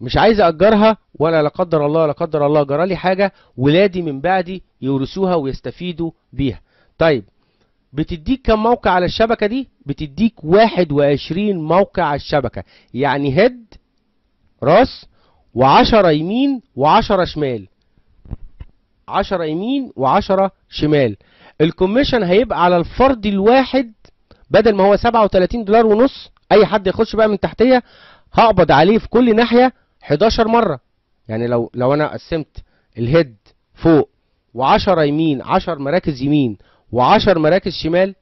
مش عايز اجرها ولا لا قدر الله لا قدر الله جرى لي حاجه ولادي من بعدي يورثوها ويستفيدوا بيها طيب بتديك كم موقع على الشبكه دي بتديك 21 موقع على الشبكه يعني هيد راس و10 يمين و10 شمال 10 يمين و10 شمال الكوميشن هيبقى على الفرد الواحد بدل ما هو 37 دولار ونص اي حد يخش بقى من تحتيه هقبض عليه في كل ناحيه 11 مره يعني لو لو انا قسمت الهيد فوق و10 يمين 10 مراكز يمين و10 مراكز شمال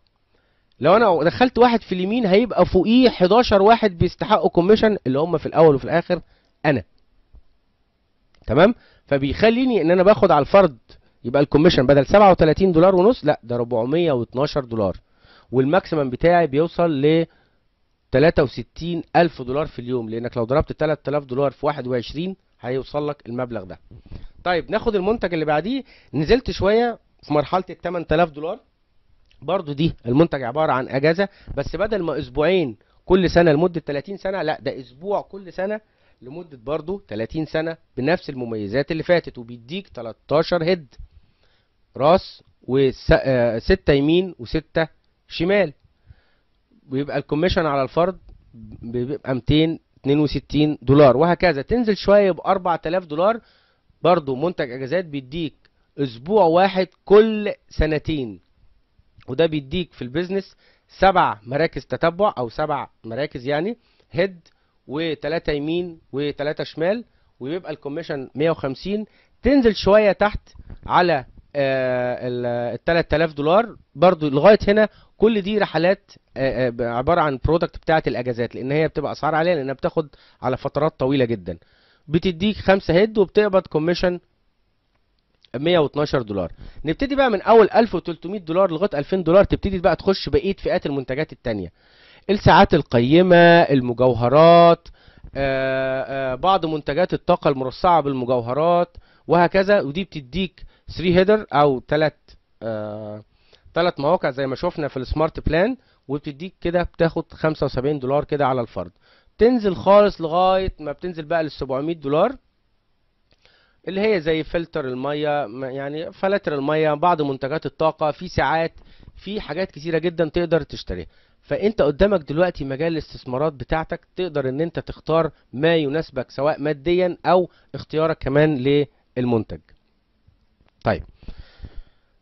لو انا دخلت واحد في اليمين هيبقى فوقيه 11 واحد بيستحقوا كوميشن اللي هم في الاول وفي الاخر انا تمام فبيخليني ان انا باخد على الفرد يبقى الكوميشن بدل 37 دولار ونص لا ده 412 دولار والماكسيمم بتاعي بيوصل ل 63000 دولار في اليوم لانك لو ضربت 3000 دولار في 21 هيوصل لك المبلغ ده طيب ناخد المنتج اللي بعديه نزلت شويه في مرحله ال 8000 دولار برضو دي المنتج عباره عن اجازه بس بدل ما اسبوعين كل سنه لمده 30 سنه لا ده اسبوع كل سنه لمدة برضو 30 سنة بنفس المميزات اللي فاتت وبيديك 13 هيد راس وستة آه، يمين وستة شمال ويبقى الكوميشن على الفرد بيبقى 262 دولار وهكذا تنزل شوية ب 4000 دولار برضو منتج اجازات بيديك اسبوع واحد كل سنتين وده بيديك في البيزنس سبع مراكز تتبع او سبع مراكز يعني هيد و3 يمين و3 شمال ويبقى الكوميشن 150 تنزل شويه تحت على آه، ال 3000 دولار برضو لغايه هنا كل دي رحلات آه، آه، عباره عن برودكت بتاعه الاجازات لان هي بتبقى اسعار عاليه لانها بتاخد على فترات طويله جدا بتديك 5 هيد وبتقبض كوميشن 112 دولار نبتدي بقى من اول 1300 دولار لغايه 2000 دولار تبتدي بقى تخش بقيه فئات المنتجات الثانيه الساعات القيمة المجوهرات آه، آه، بعض منتجات الطاقة المرصعة بالمجوهرات وهكذا ودي بتديك 3 هيدر او 3 ثلاث آه، مواقع زي ما شفنا في السمارت بلان وبتديك كده بتاخد 75 دولار كده على الفرد تنزل خالص لغايه ما بتنزل بقى لل 700 دولار اللي هي زي فلتر الميه يعني فلاتر الميه بعض منتجات الطاقه في ساعات في حاجات كتيره جدا تقدر تشتريها فانت قدامك دلوقتي مجال الاستثمارات بتاعتك تقدر ان انت تختار ما يناسبك سواء ماديا او اختيارك كمان للمنتج طيب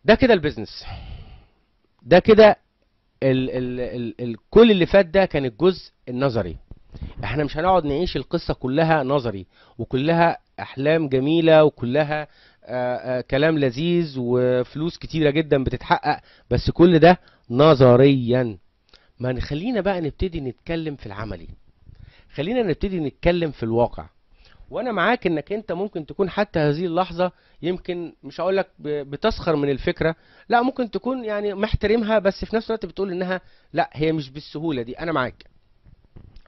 ده كده البيزنس ده كده ال ال ال ال كل اللي فات ده كان الجزء النظري احنا مش هنقعد نعيش القصه كلها نظري وكلها احلام جميله وكلها آآ آه، آآ آه، كلام لذيذ وفلوس كتيره جدا بتتحقق بس كل ده نظريا ما نخلينا بقى نبتدي نتكلم في العملي خلينا نبتدي نتكلم في الواقع وانا معاك انك انت ممكن تكون حتى هذه اللحظه يمكن مش هقول لك بتسخر من الفكره لا ممكن تكون يعني محترمها بس في نفس الوقت بتقول انها لا هي مش بالسهوله دي انا معاك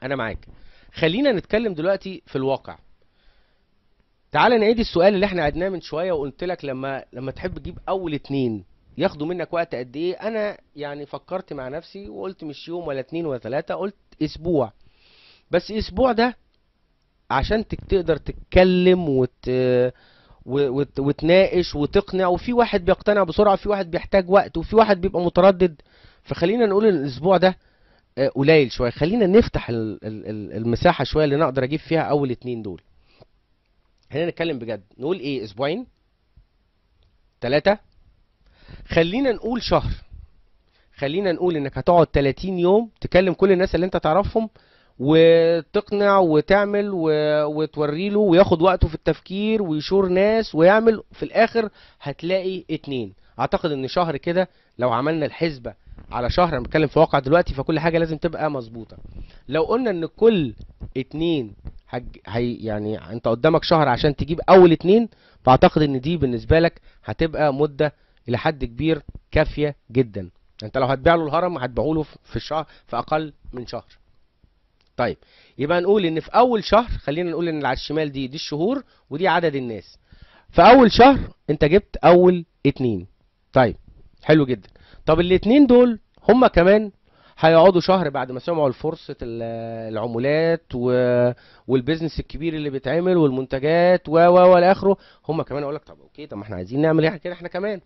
انا معاك خلينا نتكلم دلوقتي في الواقع تعال نعيد السؤال اللي احنا عدناه من شويه وقلت لك لما لما تحب تجيب اول اتنين ياخدوا منك وقت قد ايه انا يعني فكرت مع نفسي وقلت مش يوم ولا اتنين ولا تلاتة قلت اسبوع بس اسبوع ده عشان تقدر تتكلم وت... وت... وتناقش وتقنع وفي واحد بيقتنع بسرعه وفي واحد بيحتاج وقت وفي واحد بيبقى متردد فخلينا نقول ان الاسبوع ده آه، قليل شويه خلينا نفتح المساحه شويه اللي نقدر اجيب فيها اول اتنين دول خلينا نتكلم بجد نقول ايه اسبوعين ثلاثه خلينا نقول شهر خلينا نقول انك هتقعد 30 يوم تكلم كل الناس اللي انت تعرفهم وتقنع وتعمل وتوري له وياخد وقته في التفكير ويشور ناس ويعمل في الاخر هتلاقي اتنين اعتقد ان شهر كده لو عملنا الحسبه على شهر انا بتكلم في واقع دلوقتي فكل حاجه لازم تبقى مظبوطه لو قلنا ان كل اتنين هج... هي يعني انت قدامك شهر عشان تجيب اول اتنين فاعتقد ان دي بالنسبه لك هتبقى مده الى حد كبير كافيه جدا انت لو هتبيع له الهرم هتبيعه له في الشهر في اقل من شهر طيب يبقى نقول ان في اول شهر خلينا نقول ان على الشمال دي دي الشهور ودي عدد الناس في اول شهر انت جبت اول اتنين طيب حلو جدا طب الاتنين دول هما كمان هيقعدوا شهر بعد ما سمعوا الفرصة العمولات و... والبيزنس الكبير اللي بيتعمل والمنتجات و و والى اخره هم كمان اقول لك طب اوكي طب ما احنا عايزين نعمل ايه كده احنا كمان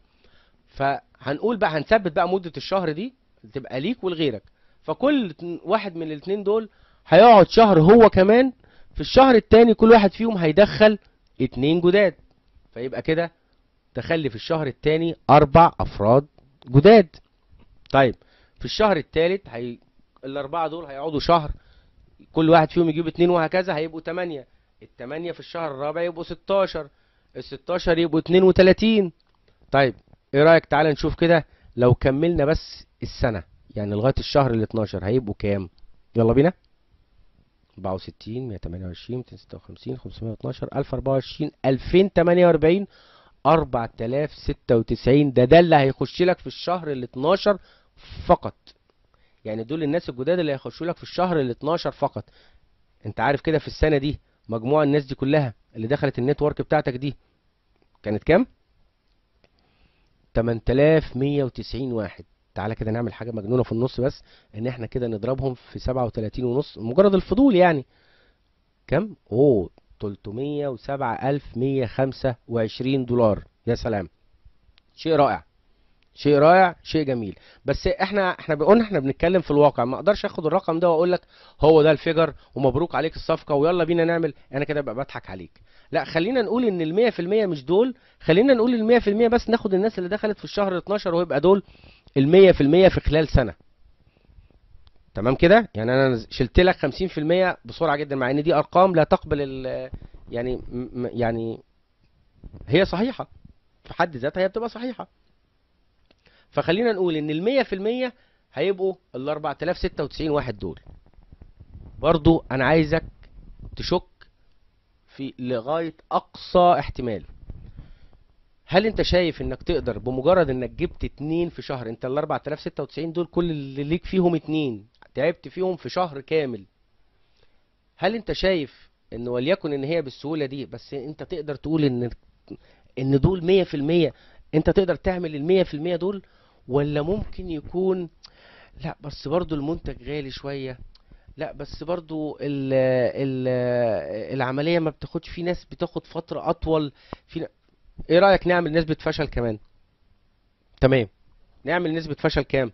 فهنقول بقى هنثبت بقى مده الشهر دي تبقى ليك ولغيرك فكل واحد من الاثنين دول هيقعد شهر هو كمان في الشهر الثاني كل واحد فيهم هيدخل اتنين جداد فيبقى كده تخلي في الشهر الثاني اربع افراد جداد طيب في الشهر الثالث هي الاربعه دول هيقعدوا شهر كل واحد فيهم يجيب اتنين وهكذا هيبقوا تمانية التمانية في الشهر الرابع يبقوا 16 ال 16 يبقوا 32 طيب ايه رايك تعالى نشوف كده لو كملنا بس السنه يعني لغايه الشهر ال 12 هيبقوا كام يلا بينا 64 128 256 512 1024 2048 4096 ده ده اللي هيخش لك في الشهر ال 12 فقط يعني دول الناس الجداد اللي هيخشوا لك في الشهر ال 12 فقط انت عارف كده في السنه دي مجموع الناس دي كلها اللي دخلت النتورك بتاعتك دي كانت كام 8190 واحد تعالى كده نعمل حاجه مجنونه في النص بس ان احنا كده نضربهم في 37 ونص مجرد الفضول يعني كم اوه 307125 دولار يا سلام شيء رائع شيء رائع شيء جميل بس احنا احنا قلنا احنا بنتكلم في الواقع ما اقدرش اخد الرقم ده واقول لك هو ده الفيجر ومبروك عليك الصفقه ويلا بينا نعمل انا كده ببقى بضحك عليك لا خلينا نقول ان ال 100% مش دول خلينا نقول ال 100% بس ناخد الناس اللي دخلت في الشهر 12 ويبقى دول ال 100% في خلال سنه تمام كده يعني انا شلت لك 50% بسرعه جدا مع ان دي ارقام لا تقبل ال يعني يعني هي صحيحه في حد ذاتها هي بتبقى صحيحه فخلينا نقول ان ال 100% هيبقوا ال 4096 واحد دول برضو انا عايزك تشك في لغايه اقصى احتمال هل انت شايف انك تقدر بمجرد انك جبت اتنين في شهر انت ال 4096 دول كل اللي ليك فيهم اتنين تعبت فيهم في شهر كامل هل انت شايف ان وليكن ان هي بالسهوله دي بس انت تقدر تقول ان ان دول 100% انت تقدر تعمل ال 100% دول ولا ممكن يكون لا بس برضو المنتج غالي شوية لا بس برضو الـ الـ العملية ما بتاخدش في ناس بتاخد فترة أطول في إيه رأيك نعمل نسبة فشل كمان تمام نعمل نسبة فشل كام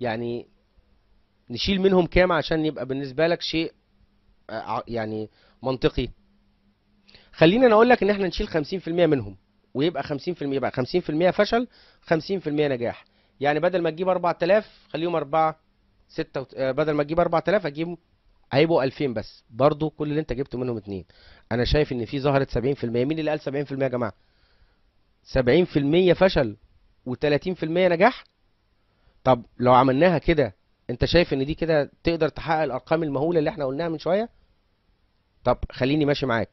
يعني نشيل منهم كام عشان يبقى بالنسبة لك شيء آه، يعني منطقي خلينا انا اقول لك ان احنا نشيل 50% منهم ويبقى 50% بقى 50% فشل 50% نجاح يعني بدل ما تجيب 4000 خليهم 4 6 آه، بدل ما تجيب 4000 اجيب هيبقوا 2000 بس برضو كل اللي انت جبته منهم اتنين انا شايف ان في ظهرت 70% مين اللي قال 70% يا جماعه 70% فشل و30% نجاح طب لو عملناها كده انت شايف ان دي كده تقدر تحقق الارقام المهوله اللي احنا قلناها من شويه طب خليني ماشي معاك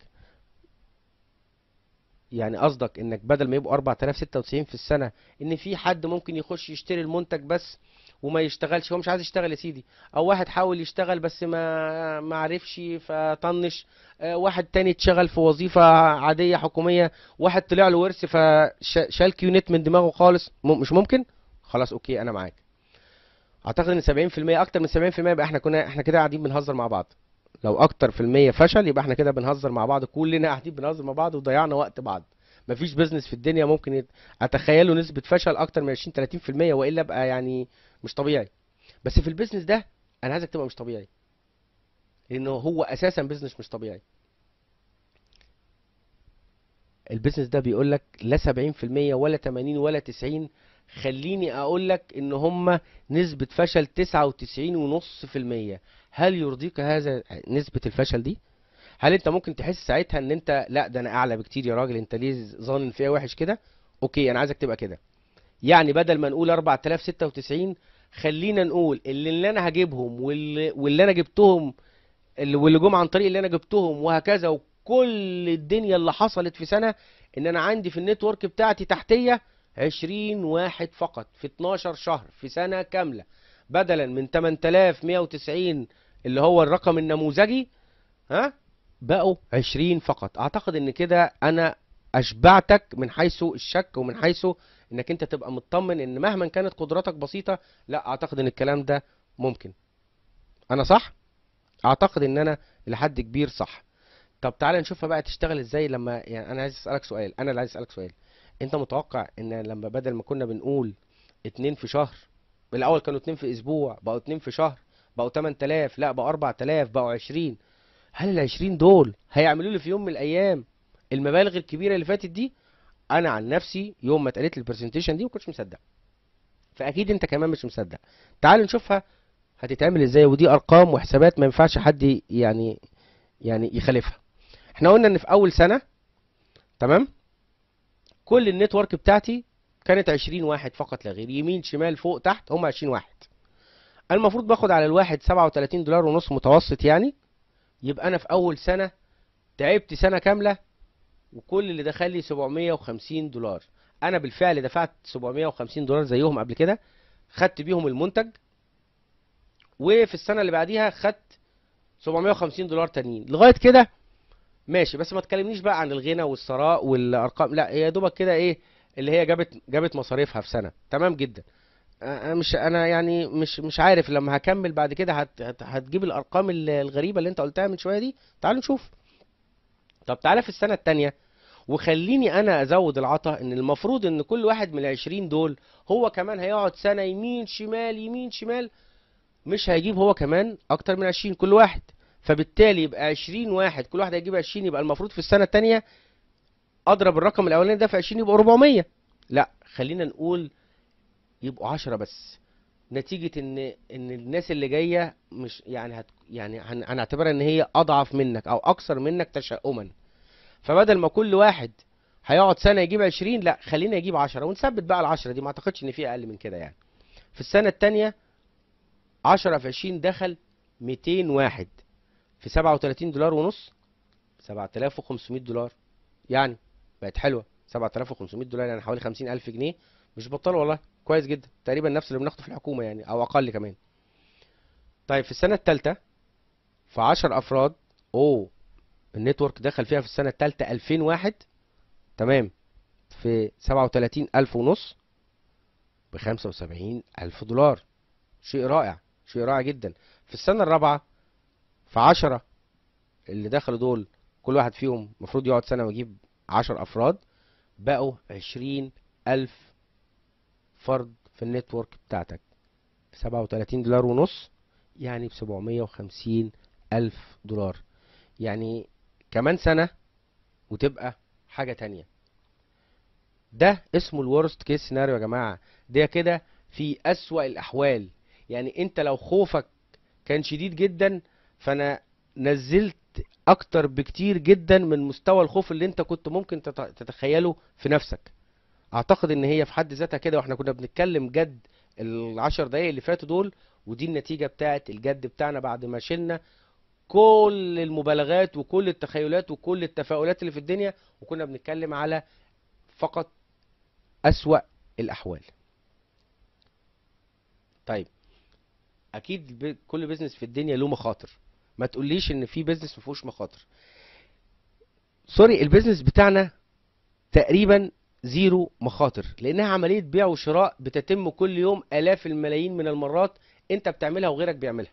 يعني قصدك انك بدل ما يبقوا 4096 في السنه ان في حد ممكن يخش يشتري المنتج بس وما يشتغلش هو مش عايز يشتغل يا سيدي او واحد حاول يشتغل بس ما ما عرفش فطنش آه، واحد تاني اتشغل في وظيفه عاديه حكوميه واحد طلع له ورث فشال كيونت من دماغه خالص مش ممكن خلاص اوكي انا معاك اعتقد ان 70% اكتر من 70% يبقى احنا كنا احنا كده قاعدين بنهزر مع بعض لو اكتر في المية فشل يبقى احنا كده بنهزر مع بعض كلنا قاعدين بنهزر مع بعض وضيعنا وقت بعض مفيش بيزنس في الدنيا ممكن اتخيله نسبه فشل اكتر من 20 30% والا ابقى يعني مش طبيعي بس في البيزنس ده انا عايزك تبقى مش طبيعي لانه هو اساسا بيزنس مش طبيعي البيزنس ده بيقول لك لا 70% ولا 80 ولا 90 خليني اقول لك ان هم نسبه فشل 99.5% هل يرضيك هذا نسبه الفشل دي هل انت ممكن تحس ساعتها ان انت لا ده انا اعلى بكتير يا راجل انت ليه ظانن فيها وحش كده اوكي انا عايزك تبقى كده يعني بدل ما نقول 4096 خلينا نقول اللي, اللي انا هجيبهم واللي, واللي انا جبتهم واللي جم عن طريق اللي انا جبتهم وهكذا وكل الدنيا اللي حصلت في سنه ان انا عندي في النتورك بتاعتي تحتيه 20 واحد فقط في 12 شهر في سنة كاملة بدلا من 8190 اللي هو الرقم النموذجي ها بقوا 20 فقط اعتقد ان كده انا اشبعتك من حيث الشك ومن حيث انك انت تبقى مطمن ان مهما كانت قدراتك بسيطة لا اعتقد ان الكلام ده ممكن انا صح اعتقد ان انا لحد كبير صح طب تعالى نشوفها بقى تشتغل ازاي لما يعني انا عايز اسالك سؤال انا اللي عايز اسالك سؤال انت متوقع ان لما بدل ما كنا بنقول اتنين في شهر الاول كانوا اتنين في اسبوع بقوا اتنين في شهر بقوا 8000 لا بقوا 4000 بقوا 20 هل ال 20 دول هيعملوا لي في يوم من الايام المبالغ الكبيره اللي فاتت دي انا عن نفسي يوم ما اتقالت لي البرزنتيشن دي ما كنتش مصدق فاكيد انت كمان مش مصدق تعال نشوفها هتتعمل ازاي ودي ارقام وحسابات ما ينفعش حد يعني يعني يخالفها احنا قلنا ان في اول سنه تمام كل النتورك بتاعتي كانت 20 واحد فقط لا غير يمين شمال فوق تحت هم 20 واحد المفروض باخد على الواحد 37 دولار ونص متوسط يعني يبقى انا في اول سنه تعبت سنه كامله وكل اللي دخل لي 750 دولار انا بالفعل دفعت 750 دولار زيهم قبل كده خدت بيهم المنتج وفي السنه اللي بعديها خدت 750 دولار تانيين لغايه كده ماشي بس ما تكلمنيش بقى عن الغنى والثراء والارقام لا يا دوبك كده ايه اللي هي جابت جابت مصاريفها في سنه تمام جدا انا مش انا يعني مش مش عارف لما هكمل بعد كده هت هت هتجيب الارقام الغريبه اللي انت قلتها من شويه دي تعال نشوف طب تعالى في السنه الثانيه وخليني انا ازود العطا ان المفروض ان كل واحد من ال20 دول هو كمان هيقعد سنه يمين شمال يمين شمال مش هيجيب هو كمان اكتر من 20 كل واحد فبالتالي يبقى 20 واحد كل واحد هيجيب 20 يبقى المفروض في السنه الثانيه اضرب الرقم الاولاني ده في 20 يبقى 400 لا خلينا نقول يبقوا 10 بس نتيجه ان ان الناس اللي جايه مش يعني هت يعني هنعتبرها ان هي اضعف منك او اكثر منك تشاؤما فبدل ما كل واحد هيقعد سنه يجيب 20 لا خلينا يجيب 10 ونثبت بقى ال 10 دي ما اعتقدش ان في اقل من كده يعني في السنه الثانيه 10 في 20 دخل 200 واحد في 37 دولار ونص 7500 دولار يعني بقت حلوه 7500 دولار يعني حوالي 50000 جنيه مش بطال والله كويس جدا تقريبا نفس اللي بناخده في الحكومه يعني او اقل كمان طيب في السنه الثالثه في 10 افراد او النتورك دخل فيها في السنه الثالثه 2000 واحد تمام في 37000 ونص ب 75000 دولار شيء رائع شيء رائع جدا في السنه الرابعه فعشرة اللي دخلوا دول كل واحد فيهم المفروض يقعد سنة ويجيب عشر أفراد بقوا عشرين ألف فرد في النتورك بتاعتك بسبعة وتلاتين دولار ونص يعني بسبعمية وخمسين ألف دولار يعني كمان سنة وتبقى حاجة تانية ده اسمه الورست كيس سيناريو يا جماعة ده كده في أسوأ الأحوال يعني أنت لو خوفك كان شديد جدا فانا نزلت اكتر بكتير جدا من مستوى الخوف اللي انت كنت ممكن تتخيله في نفسك اعتقد ان هي في حد ذاتها كده واحنا كنا بنتكلم جد العشر دقايق اللي فاتوا دول ودي النتيجه بتاعت الجد بتاعنا بعد ما شلنا كل المبالغات وكل التخيلات وكل التفاؤلات اللي في الدنيا وكنا بنتكلم على فقط اسوا الاحوال طيب اكيد كل بيزنس في الدنيا له مخاطر ما تقوليش ان في بيزنس ما فيهوش مخاطر سوري البيزنس بتاعنا تقريبا زيرو مخاطر لانها عمليه بيع وشراء بتتم كل يوم الاف الملايين من المرات انت بتعملها وغيرك بيعملها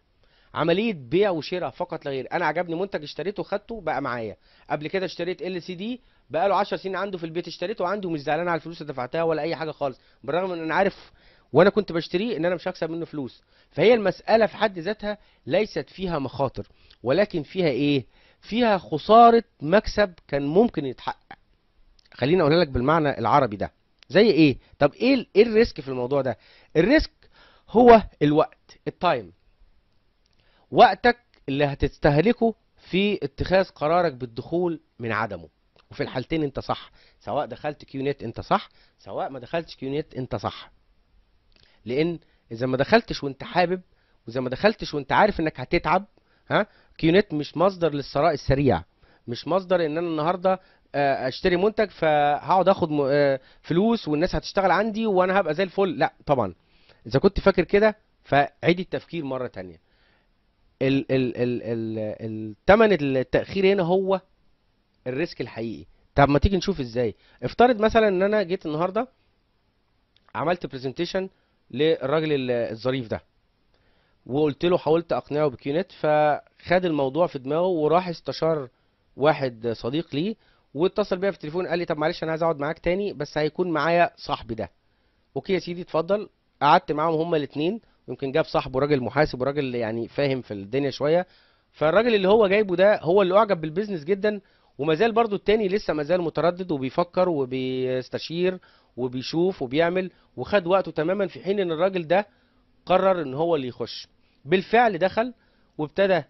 عمليه بيع وشراء فقط لا غير انا عجبني منتج اشتريته خدته بقى معايا قبل كده اشتريت ال سي دي بقى له 10 سنين عنده في البيت اشتريته عنده مش زعلان على الفلوس اللي دفعتها ولا اي حاجه خالص بالرغم ان انا عارف وانا كنت بشتريه ان انا مش هكسب منه فلوس فهي المساله في حد ذاتها ليست فيها مخاطر ولكن فيها ايه فيها خساره مكسب كان ممكن يتحقق خليني اقولها لك بالمعنى العربي ده زي ايه طب ايه ايه الريسك في الموضوع ده الريسك هو الوقت التايم وقتك اللي هتستهلكه في اتخاذ قرارك بالدخول من عدمه وفي الحالتين انت صح سواء دخلت كيونيت انت صح سواء ما دخلتش كيونيت انت صح لان اذا ما دخلتش وانت حابب واذا ما دخلتش وانت عارف انك هتتعب ها كيونت مش مصدر للثراء السريع مش مصدر ان انا النهارده آه، اشتري منتج فهقعد اخد آه، فلوس والناس هتشتغل عندي وانا هبقى زي الفل لا طبعا اذا كنت فاكر كده فعيد التفكير مره تانية ال ال ال ال التاخير هنا هو الريسك الحقيقي طب ما تيجي نشوف ازاي افترض مثلا ان انا جيت النهارده عملت برزنتيشن للراجل الظريف ده وقلت له حاولت اقنعه بكيونت فخد الموضوع في دماغه وراح استشار واحد صديق ليه واتصل بيا في التليفون قال لي طب معلش انا عايز اقعد معاك تاني بس هيكون معايا صاحبي ده اوكي يا سيدي اتفضل قعدت معاهم هما الاثنين يمكن جاب صاحبه راجل محاسب وراجل يعني فاهم في الدنيا شويه فالراجل اللي هو جايبه ده هو اللي اعجب بالبيزنس جدا ومازال برضو التاني لسه مازال متردد وبيفكر وبيستشير وبيشوف وبيعمل وخد وقته تماما في حين ان الراجل ده قرر ان هو اللي يخش بالفعل دخل وابتدى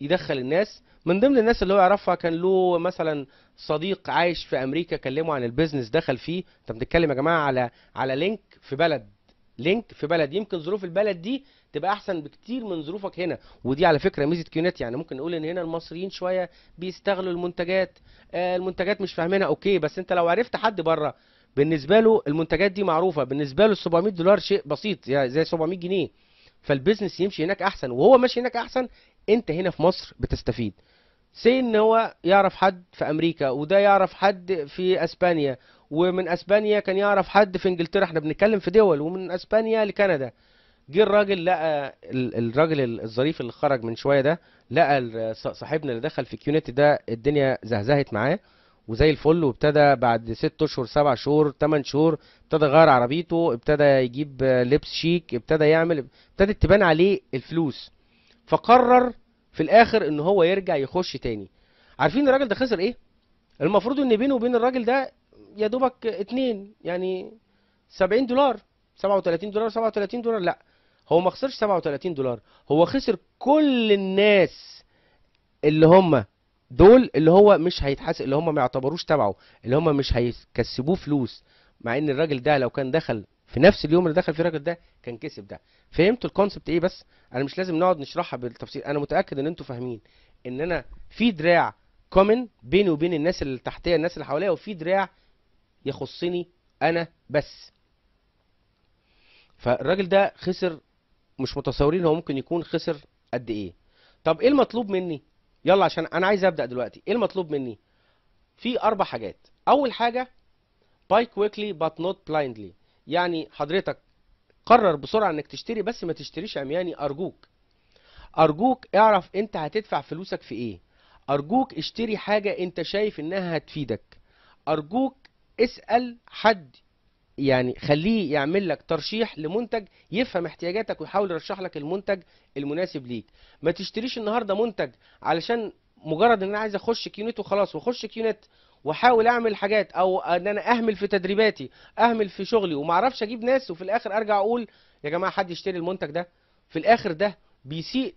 يدخل الناس من ضمن الناس اللي هو يعرفها كان له مثلا صديق عايش في امريكا كلمه عن البيزنس دخل فيه انت بتتكلم يا جماعه على على لينك في بلد لينك في بلد يمكن ظروف البلد دي تبقى احسن بكتير من ظروفك هنا ودي على فكره ميزه كيونات يعني ممكن نقول ان هنا المصريين شويه بيستغلوا المنتجات آه المنتجات مش فاهمينها اوكي بس انت لو عرفت حد بره بالنسبه له المنتجات دي معروفه بالنسبه له ال 700 دولار شيء بسيط يعني زي 700 جنيه فالبيزنس يمشي هناك احسن وهو ماشي هناك احسن انت هنا في مصر بتستفيد سي ان هو يعرف حد في امريكا وده يعرف حد في اسبانيا ومن اسبانيا كان يعرف حد في انجلترا احنا بنتكلم في دول ومن اسبانيا لكندا جه الراجل لقى الراجل الظريف اللي خرج من شويه ده لقى صاحبنا اللي دخل في كيونيتي ده الدنيا زهزهت معاه وزي الفل وابتدى بعد ست اشهر سبع شهور تمن شهور ابتدى يغير عربيته ابتدى يجيب لبس شيك ابتدى يعمل ابتدت تبان عليه الفلوس فقرر في الاخر ان هو يرجع يخش تاني عارفين الراجل ده خسر ايه المفروض ان بينه وبين الراجل ده يا دوبك اتنين يعني 70 دولار 37 دولار 37 دولار لا هو ما خسرش 37 دولار هو خسر كل الناس اللي هم دول اللي هو مش هيتحاسب اللي هم ما يعتبروش تبعه اللي هم مش هيكسبوه فلوس مع ان الراجل ده لو كان دخل في نفس اليوم اللي دخل فيه الراجل ده كان كسب ده فهمتوا الكونسبت ايه بس انا مش لازم نقعد نشرحها بالتفصيل انا متاكد ان انتوا فاهمين ان انا في دراع كومن بيني وبين الناس اللي تحتيه الناس اللي حواليا وفي دراع يخصني انا بس فالراجل ده خسر مش متصورين هو ممكن يكون خسر قد ايه طب ايه المطلوب مني يلا عشان انا عايز ابدا دلوقتي ايه المطلوب مني في اربع حاجات اول حاجه باي كويكلي بات نوت بلايندلي يعني حضرتك قرر بسرعه انك تشتري بس ما تشتريش عمياني ارجوك ارجوك اعرف انت هتدفع فلوسك في ايه ارجوك اشتري حاجه انت شايف انها هتفيدك ارجوك اسال حد يعني خليه يعمل لك ترشيح لمنتج يفهم احتياجاتك ويحاول يرشح لك المنتج المناسب ليك ما تشتريش النهارده منتج علشان مجرد ان انا عايز اخش كيونت وخلاص واخش كيونت واحاول اعمل حاجات او ان انا اهمل في تدريباتي اهمل في شغلي وما اعرفش اجيب ناس وفي الاخر ارجع اقول يا جماعه حد يشتري المنتج ده في الاخر ده بيسيء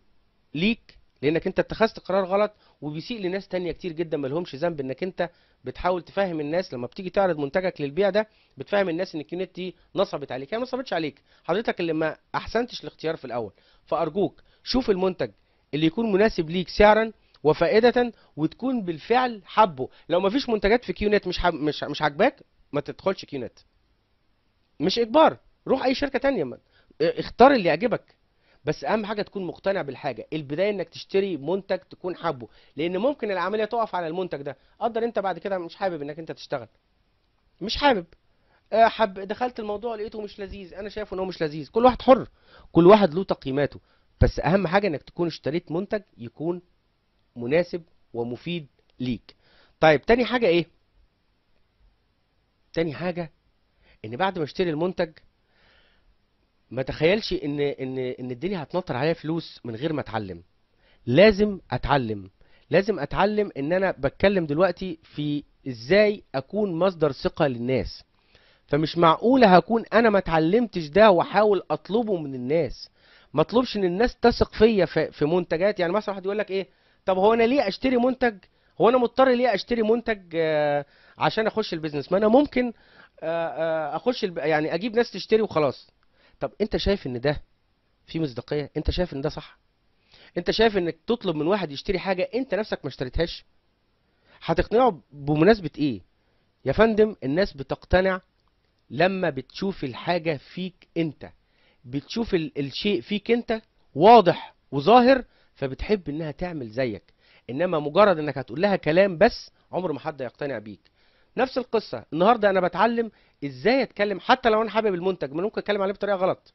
ليك لانك انت اتخذت قرار غلط وبيسيء لناس تانية كتير جدا ملهمش ذنب انك انت بتحاول تفهم الناس لما بتيجي تعرض منتجك للبيع ده بتفهم الناس ان الكيونت دي نصبت عليك هي ما نصبتش عليك حضرتك اللي ما احسنتش الاختيار في الاول فارجوك شوف المنتج اللي يكون مناسب ليك سعرا وفائدة وتكون بالفعل حبه لو ما فيش منتجات في كيونت مش حب... مش مش عاجباك ما تدخلش كيونت مش اجبار روح اي شركة تانية اختار اللي يعجبك بس اهم حاجه تكون مقتنع بالحاجه البدايه انك تشتري منتج تكون حابه لان ممكن العمليه تقف على المنتج ده قدر انت بعد كده مش حابب انك انت تشتغل مش حابب آه، حب دخلت الموضوع لقيته مش لذيذ انا شايفه ان هو مش لذيذ كل واحد حر كل واحد له تقييماته بس اهم حاجه انك تكون اشتريت منتج يكون مناسب ومفيد ليك طيب تاني حاجه ايه تاني حاجه ان بعد ما اشتري المنتج ما تخيلش ان ان ان الدنيا هتنطر عليا فلوس من غير ما اتعلم لازم اتعلم لازم اتعلم ان انا بتكلم دلوقتي في ازاي اكون مصدر ثقه للناس فمش معقوله هكون انا ما اتعلمتش ده واحاول اطلبه من الناس ما اطلبش ان الناس تثق فيا في منتجات يعني مثلا واحد يقول لك ايه طب هو انا ليه اشتري منتج هو انا مضطر ليه اشتري منتج آه، عشان اخش البيزنس ما انا ممكن آه، آه، اخش يعني اجيب ناس تشتري وخلاص طب انت شايف ان ده في مصداقيه انت شايف ان ده صح انت شايف انك تطلب من واحد يشتري حاجه انت نفسك ما اشتريتهاش هتقنعه بمناسبه ايه يا فندم الناس بتقتنع لما بتشوف الحاجه فيك انت بتشوف ال الشيء فيك انت واضح وظاهر فبتحب انها تعمل زيك انما مجرد انك هتقول لها كلام بس عمر ما حد يقتنع بيك نفس القصه النهارده انا بتعلم ازاي اتكلم حتى لو انا حابب المنتج ممكن اتكلم عليه بطريقه غلط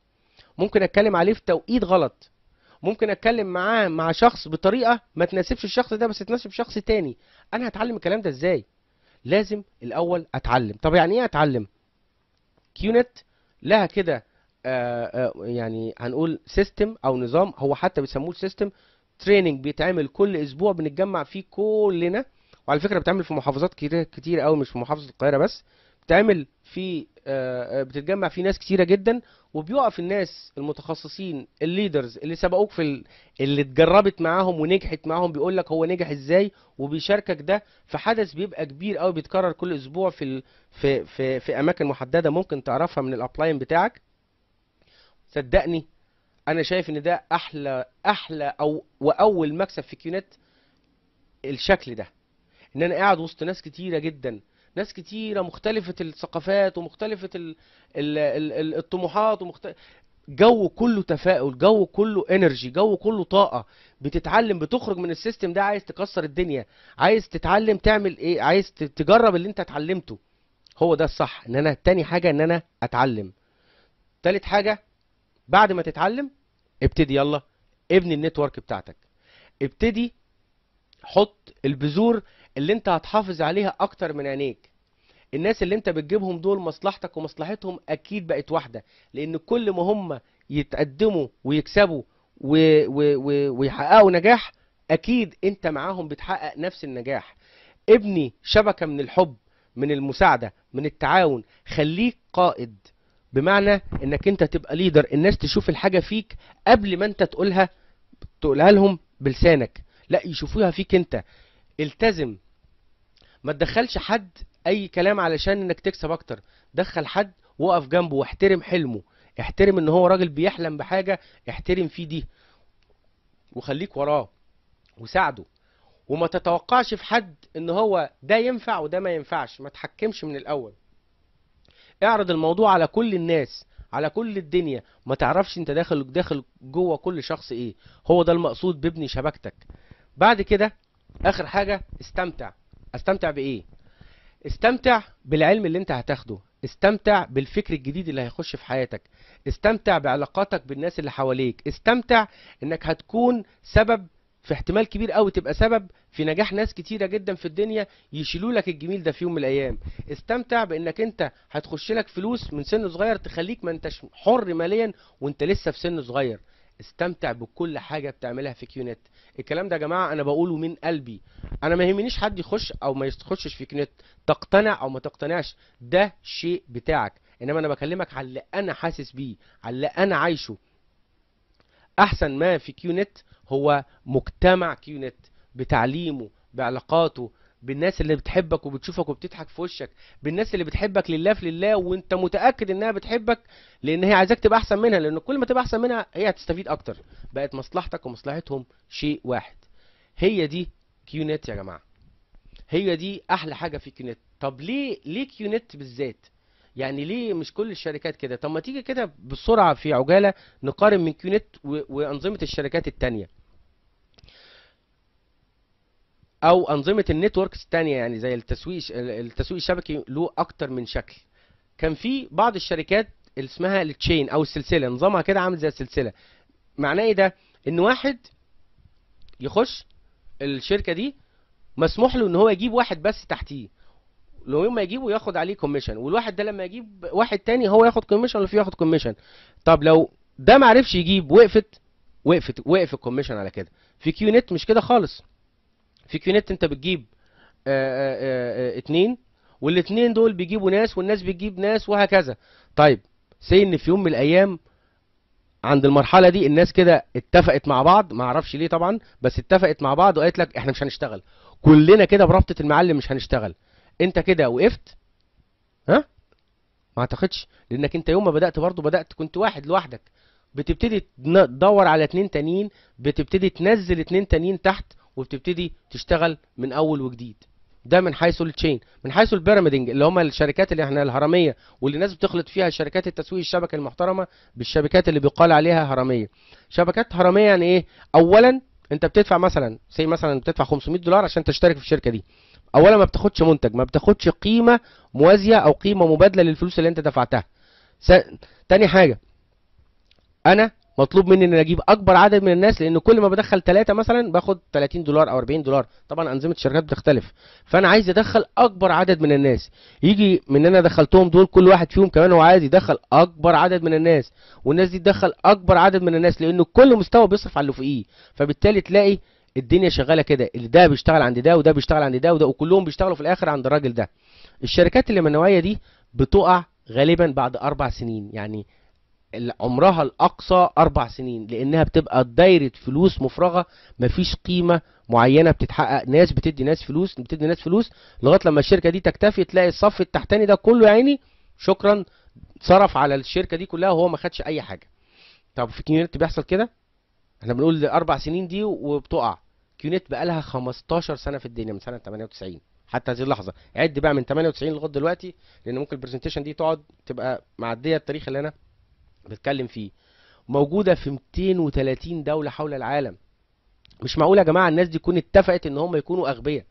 ممكن اتكلم عليه في توقيت غلط ممكن اتكلم معاه مع شخص بطريقه ما تناسبش الشخص ده بس تناسب شخص تاني انا هتعلم الكلام ده ازاي لازم الاول اتعلم طب يعني ايه اتعلم كيونت لها كده آه، آه، يعني هنقول سيستم او نظام هو حتى بيسموه سيستم تريننج بيتعمل كل اسبوع بنتجمع فيه كلنا وعلى فكره بتعمل في محافظات كتير كتير قوي مش في محافظه القاهره بس بتعمل في آه، آه، بتتجمع في ناس كتيره جدا وبيقف الناس المتخصصين الليدرز اللي سبقوك في اللي اتجربت معاهم ونجحت معاهم بيقول لك هو نجح ازاي وبيشاركك ده في حدث بيبقى كبير قوي بيتكرر كل اسبوع في في في, في اماكن محدده ممكن تعرفها من الابلاين بتاعك صدقني انا شايف ان ده احلى احلى او واول مكسب في كيونت الشكل ده ان انا قاعد وسط ناس كتيره جدا ناس كتيره مختلفه الثقافات ومختلفه الـ الـ الـ الطموحات ومختلف جو كله تفاؤل جو كله انرجي جو كله طاقه بتتعلم بتخرج من السيستم ده عايز تكسر الدنيا عايز تتعلم تعمل ايه عايز تجرب اللي انت اتعلمته هو ده الصح ان انا تاني حاجه ان انا اتعلم تالت حاجه بعد ما تتعلم ابتدي يلا ابني النتورك بتاعتك ابتدي حط البذور اللي انت هتحافظ عليها اكتر من عينيك الناس اللي انت بتجيبهم دول مصلحتك ومصلحتهم اكيد بقت واحده لان كل ما هم يتقدموا ويكسبوا و... و... و... ويحققوا نجاح اكيد انت معاهم بتحقق نفس النجاح ابني شبكه من الحب من المساعده من التعاون خليك قائد بمعنى انك انت تبقى ليدر الناس تشوف الحاجه فيك قبل ما انت تقولها تقولها لهم بلسانك لا يشوفوها فيك انت التزم ما تدخلش حد اي كلام علشان انك تكسب اكتر دخل حد وقف جنبه واحترم حلمه احترم ان هو راجل بيحلم بحاجه احترم فيه دي وخليك وراه وساعده وما تتوقعش في حد ان هو ده ينفع وده ما ينفعش ما تحكمش من الاول اعرض الموضوع على كل الناس على كل الدنيا ما تعرفش انت داخل داخل جوه كل شخص ايه هو ده المقصود بابني شبكتك بعد كده اخر حاجه استمتع استمتع بايه استمتع بالعلم اللي انت هتاخده استمتع بالفكر الجديد اللي هيخش في حياتك استمتع بعلاقاتك بالناس اللي حواليك استمتع انك هتكون سبب في احتمال كبير قوي تبقى سبب في نجاح ناس كتيره جدا في الدنيا يشيلوا لك الجميل ده في يوم من الايام استمتع بانك انت هتخش لك فلوس من سن صغير تخليك ما انتش حر ماليا وانت لسه في سن صغير استمتع بكل حاجه بتعملها في كيونت الكلام ده يا جماعه انا بقوله من قلبي انا ما يهمنيش حد يخش او ما يخشش في كنت تقتنع او ما تقتنعش ده شيء بتاعك انما انا بكلمك على اللي انا حاسس بيه على اللي انا عايشه احسن ما في كيونت هو مجتمع كيونت بتعليمه بعلاقاته بالناس اللي بتحبك وبتشوفك وبتضحك في وشك بالناس اللي بتحبك لله في لله وانت متاكد انها بتحبك لان هي عايزاك تبقى احسن منها لان كل ما تبقى احسن منها هي هتستفيد اكتر بقت مصلحتك ومصلحتهم شيء واحد هي دي كيونت يا جماعه هي دي احلى حاجه في كيونت طب ليه ليه كيونت بالذات يعني ليه مش كل الشركات كده طب ما تيجي كده بسرعه في عجاله نقارن من كيونت وانظمه الشركات الثانيه او انظمه النتوركس الثانيه يعني زي التسويق التسويق الشبكي له اكتر من شكل كان في بعض الشركات اللي اسمها التشين او السلسله نظامها كده عامل زي السلسله معناه ايه ده ان واحد يخش الشركه دي مسموح له ان هو يجيب واحد بس تحتيه لو يوم ما يجيبه ياخد عليه كوميشن والواحد ده لما يجيب واحد تاني هو ياخد كوميشن ولا فيه ياخد كوميشن طب لو ده ما عرفش يجيب وقفت وقفت وقف الكوميشن على كده في كيو نت مش كده خالص في كيونت انت بتجيب آآ آه، آه، آه، اتنين والاثنين دول بيجيبوا ناس والناس بتجيب ناس وهكذا طيب سي ان في يوم من الايام عند المرحله دي الناس كده اتفقت مع بعض ما اعرفش ليه طبعا بس اتفقت مع بعض وقالت لك احنا مش هنشتغل كلنا كده برابطه المعلم مش هنشتغل انت كده وقفت ها ما اعتقدش لانك انت يوم ما بدات برضه بدات كنت واحد لوحدك بتبتدي تدور على اتنين تانيين بتبتدي تنزل اتنين تانيين تحت وبتبتدي تشتغل من اول وجديد ده من حيث التشين من حيث البيراميدنج اللي هم الشركات اللي احنا الهرميه واللي الناس بتخلط فيها شركات التسويق الشبكه المحترمه بالشبكات اللي بيقال عليها هرميه شبكات هرميه يعني ايه اولا انت بتدفع مثلا سي مثلا بتدفع 500 دولار عشان تشترك في الشركه دي اولا ما بتاخدش منتج ما بتاخدش قيمه موازيه او قيمه مبادله للفلوس اللي انت دفعتها س... تاني حاجه انا مطلوب مني ان اجيب اكبر عدد من الناس لان كل ما بدخل ثلاثه مثلا باخد 30 دولار او 40 دولار طبعا انظمه الشركات بتختلف فانا عايز ادخل اكبر عدد من الناس يجي من انا دخلتهم دول كل واحد فيهم كمان هو عايز يدخل اكبر عدد من الناس والناس دي تدخل اكبر عدد من الناس لان كل مستوى بيصرف على اللي فوقيه فبالتالي تلاقي الدنيا شغاله كده اللي ده بيشتغل عند ده وده بيشتغل عند ده وده وكلهم بيشتغلوا في الاخر عند الراجل ده الشركات اللي من النوعيه دي بتقع غالبا بعد اربع سنين يعني عمرها الاقصى اربع سنين لانها بتبقى دايره فلوس مفرغه مفيش قيمه معينه بتتحقق ناس بتدي ناس فلوس بتدي ناس فلوس لغايه لما الشركه دي تكتفي تلاقي الصف التحتاني ده كله يا عيني شكرا صرف على الشركه دي كلها وهو ما خدش اي حاجه طب في كيونت بيحصل كده احنا بنقول اربع سنين دي وبتقع كيونت بقى لها 15 سنه في الدنيا من سنه 98 حتى هذه اللحظه عد بقى من 98 لغايه دلوقتي لان ممكن البرزنتيشن دي تقعد تبقى معديه التاريخ اللي انا بتكلم فيه موجوده في 230 دوله حول العالم مش معقول يا جماعه الناس دي تكون اتفقت ان هم يكونوا اغبياء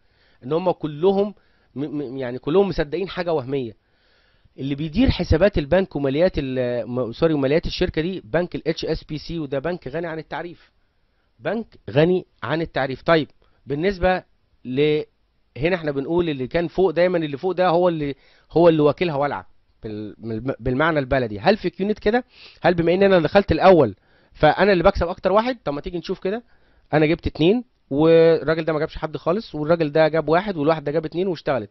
ان هم كلهم يعني كلهم مصدقين حاجه وهميه اللي بيدير حسابات البنك وماليات سوري وماليات الشركه دي بنك الاتش اس بي سي وده بنك غني عن التعريف بنك غني عن التعريف طيب بالنسبه ل هنا احنا بنقول اللي كان فوق دايما اللي فوق ده هو اللي هو اللي واكلها ولعه بالمعنى البلدي هل في كيونت كده هل بما ان انا دخلت الاول فانا اللي بكسب اكتر واحد طب ما تيجي نشوف كده انا جبت اتنين والراجل ده ما جابش حد خالص والراجل ده جاب واحد والواحد ده جاب اتنين واشتغلت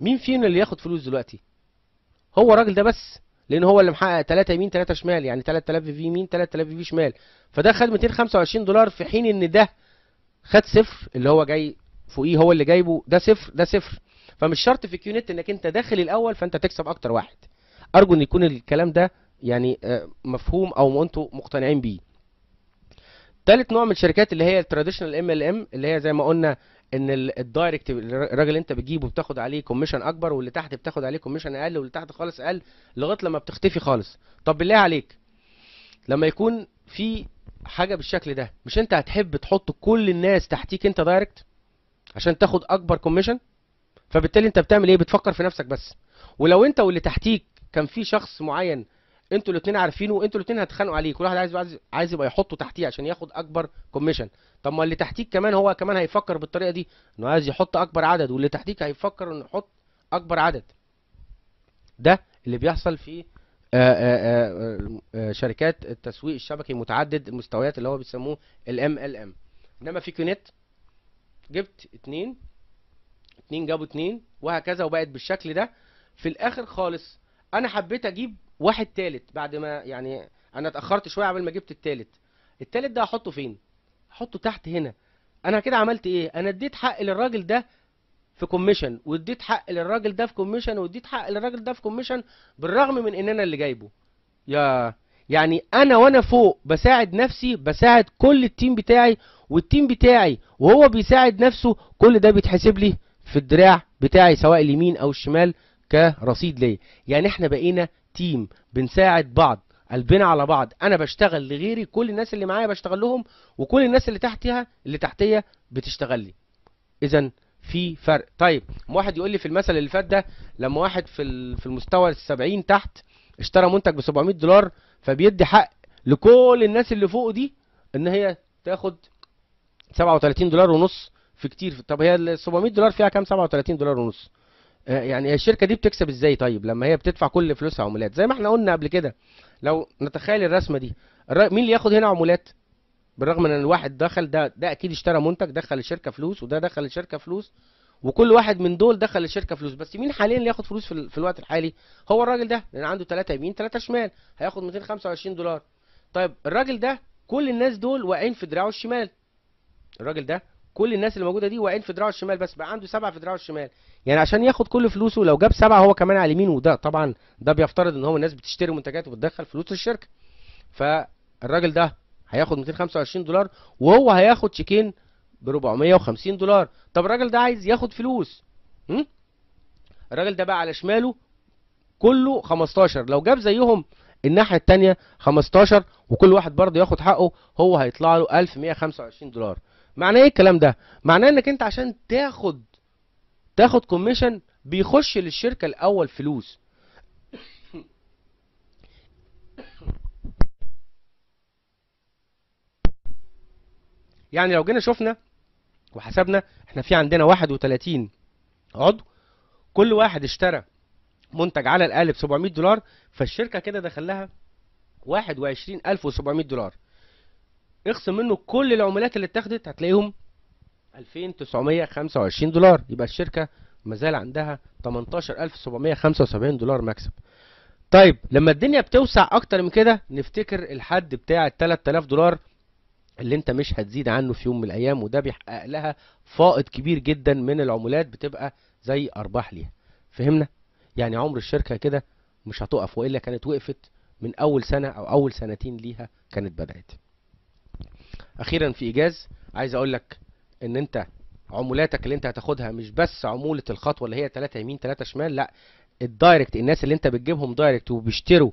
مين فينا اللي ياخد فلوس دلوقتي هو الراجل ده بس لان هو اللي محقق 3 يمين 3 شمال يعني 3000 في يمين 3000 في شمال فده خد 225 دولار في حين ان ده خد صفر اللي هو جاي فوقيه هو اللي جايبه ده صفر ده صفر فمش شرط في كيو نت انك انت داخل الاول فانت تكسب اكتر واحد ارجو ان يكون الكلام ده يعني آه، مفهوم او انتم مقتنعين بيه ثالث نوع من الشركات اللي هي التراديشنال ام ال ام اللي هي زي ما قلنا ان الدايركت الراجل انت بتجيبه بتاخد عليه كوميشن اكبر واللي تحت بتاخد عليه كوميشن اقل واللي تحت خالص اقل لغايه لما بتختفي خالص طب بالله عليك لما يكون في حاجه بالشكل ده مش انت هتحب تحط كل الناس تحتيك انت دايركت عشان تاخد اكبر كوميشن فبالتالي انت بتعمل ايه بتفكر في نفسك بس ولو انت واللي تحتيك كان في شخص معين انتوا الاثنين عارفينه انتوا الاثنين هتخانقوا عليه كل واحد عايز عايز يبقى يحطه تحتيه عشان ياخد اكبر كوميشن طب ما اللي تحتيك كمان هو كمان هيفكر بالطريقه دي انه عايز يحط اكبر عدد واللي تحتيك هيفكر انه يحط اكبر عدد ده اللي بيحصل في آآ آه، آآ آه، آه، شركات التسويق الشبكي متعدد المستويات اللي هو بيسموه الام ال ام انما في كونيت جبت اتنين 2 جابوا 2 وهكذا وبقت بالشكل ده في الاخر خالص انا حبيت اجيب واحد تالت بعد ما يعني انا اتاخرت شويه قبل ما جبت التالت التالت ده هحطه فين احطه تحت هنا انا كده عملت ايه انا اديت حق للراجل ده في كوميشن واديت حق للراجل ده في كوميشن واديت حق للراجل ده في كوميشن بالرغم من ان انا اللي جايبه يا يعني انا وانا فوق بساعد نفسي بساعد كل التيم بتاعي والتيم بتاعي وهو بيساعد نفسه كل ده بيتحسب لي في الدراع بتاعي سواء اليمين او الشمال كرصيد ليا يعني احنا بقينا تيم بنساعد بعض قلبنا على بعض انا بشتغل لغيري كل الناس اللي معايا بشتغل لهم وكل الناس اللي تحتها اللي تحتيا بتشتغل لي اذا في فرق طيب واحد يقول لي في المثل اللي فات ده لما واحد في في المستوى ال70 تحت اشترى منتج ب 700 دولار فبيدي حق لكل الناس اللي فوق دي ان هي تاخد 37 دولار ونص في كتير طب هي ال 700 دولار فيها كام 37 دولار ونص آه، يعني الشركه دي بتكسب ازاي طيب لما هي بتدفع كل فلوسها عمولات زي ما احنا قلنا قبل كده لو نتخيل الرسمه دي مين اللي ياخد هنا عمولات بالرغم ان الواحد دخل ده ده اكيد اشترى منتج دخل الشركه فلوس وده دخل الشركه فلوس وكل واحد من دول دخل الشركه فلوس بس مين حاليا اللي ياخد فلوس في, الوقت الحالي هو الراجل ده لان عنده 3 يمين 3 شمال هياخد 225 دولار طيب الراجل ده كل الناس دول واقعين في دراعه الشمال الراجل ده كل الناس اللي موجوده دي واقعين في دراعه الشمال بس بقى عنده سبعه في دراعه الشمال يعني عشان ياخد كل فلوسه لو جاب سبعه هو كمان على اليمين وده طبعا ده بيفترض ان هو الناس بتشتري منتجات وبتدخل فلوس الشركه فالراجل ده هياخد 225 دولار وهو هياخد شيكين ب 450 دولار طب الراجل ده عايز ياخد فلوس م? الراجل ده بقى على شماله كله 15 لو جاب زيهم الناحيه الثانيه 15 وكل واحد برضه ياخد حقه هو هيطلع له 1125 دولار معناه ايه الكلام ده معناه انك انت عشان تاخد تاخد كوميشن بيخش للشركه الاول فلوس يعني لو جينا شفنا وحسبنا احنا في عندنا 31 عضو كل واحد اشترى منتج على الاقل ب 700 دولار فالشركه كده دخل لها 21700 دولار اخصم منه كل العمولات اللي اتاخدت هتلاقيهم 2925 دولار يبقى الشركه مازال عندها 18775 دولار مكسب طيب لما الدنيا بتوسع اكتر من كده نفتكر الحد بتاع ال 3000 دولار اللي انت مش هتزيد عنه في يوم من الايام وده بيحقق لها فائض كبير جدا من العمولات بتبقى زي ارباح ليها فهمنا يعني عمر الشركه كده مش هتقف والا كانت وقفت من اول سنه او اول سنتين ليها كانت بدات اخيرا في ايجاز عايز اقول لك ان انت عمولاتك اللي انت هتاخدها مش بس عموله الخطوه اللي هي 3 يمين 3 شمال لا الدايركت الناس اللي انت بتجيبهم دايركت وبيشتروا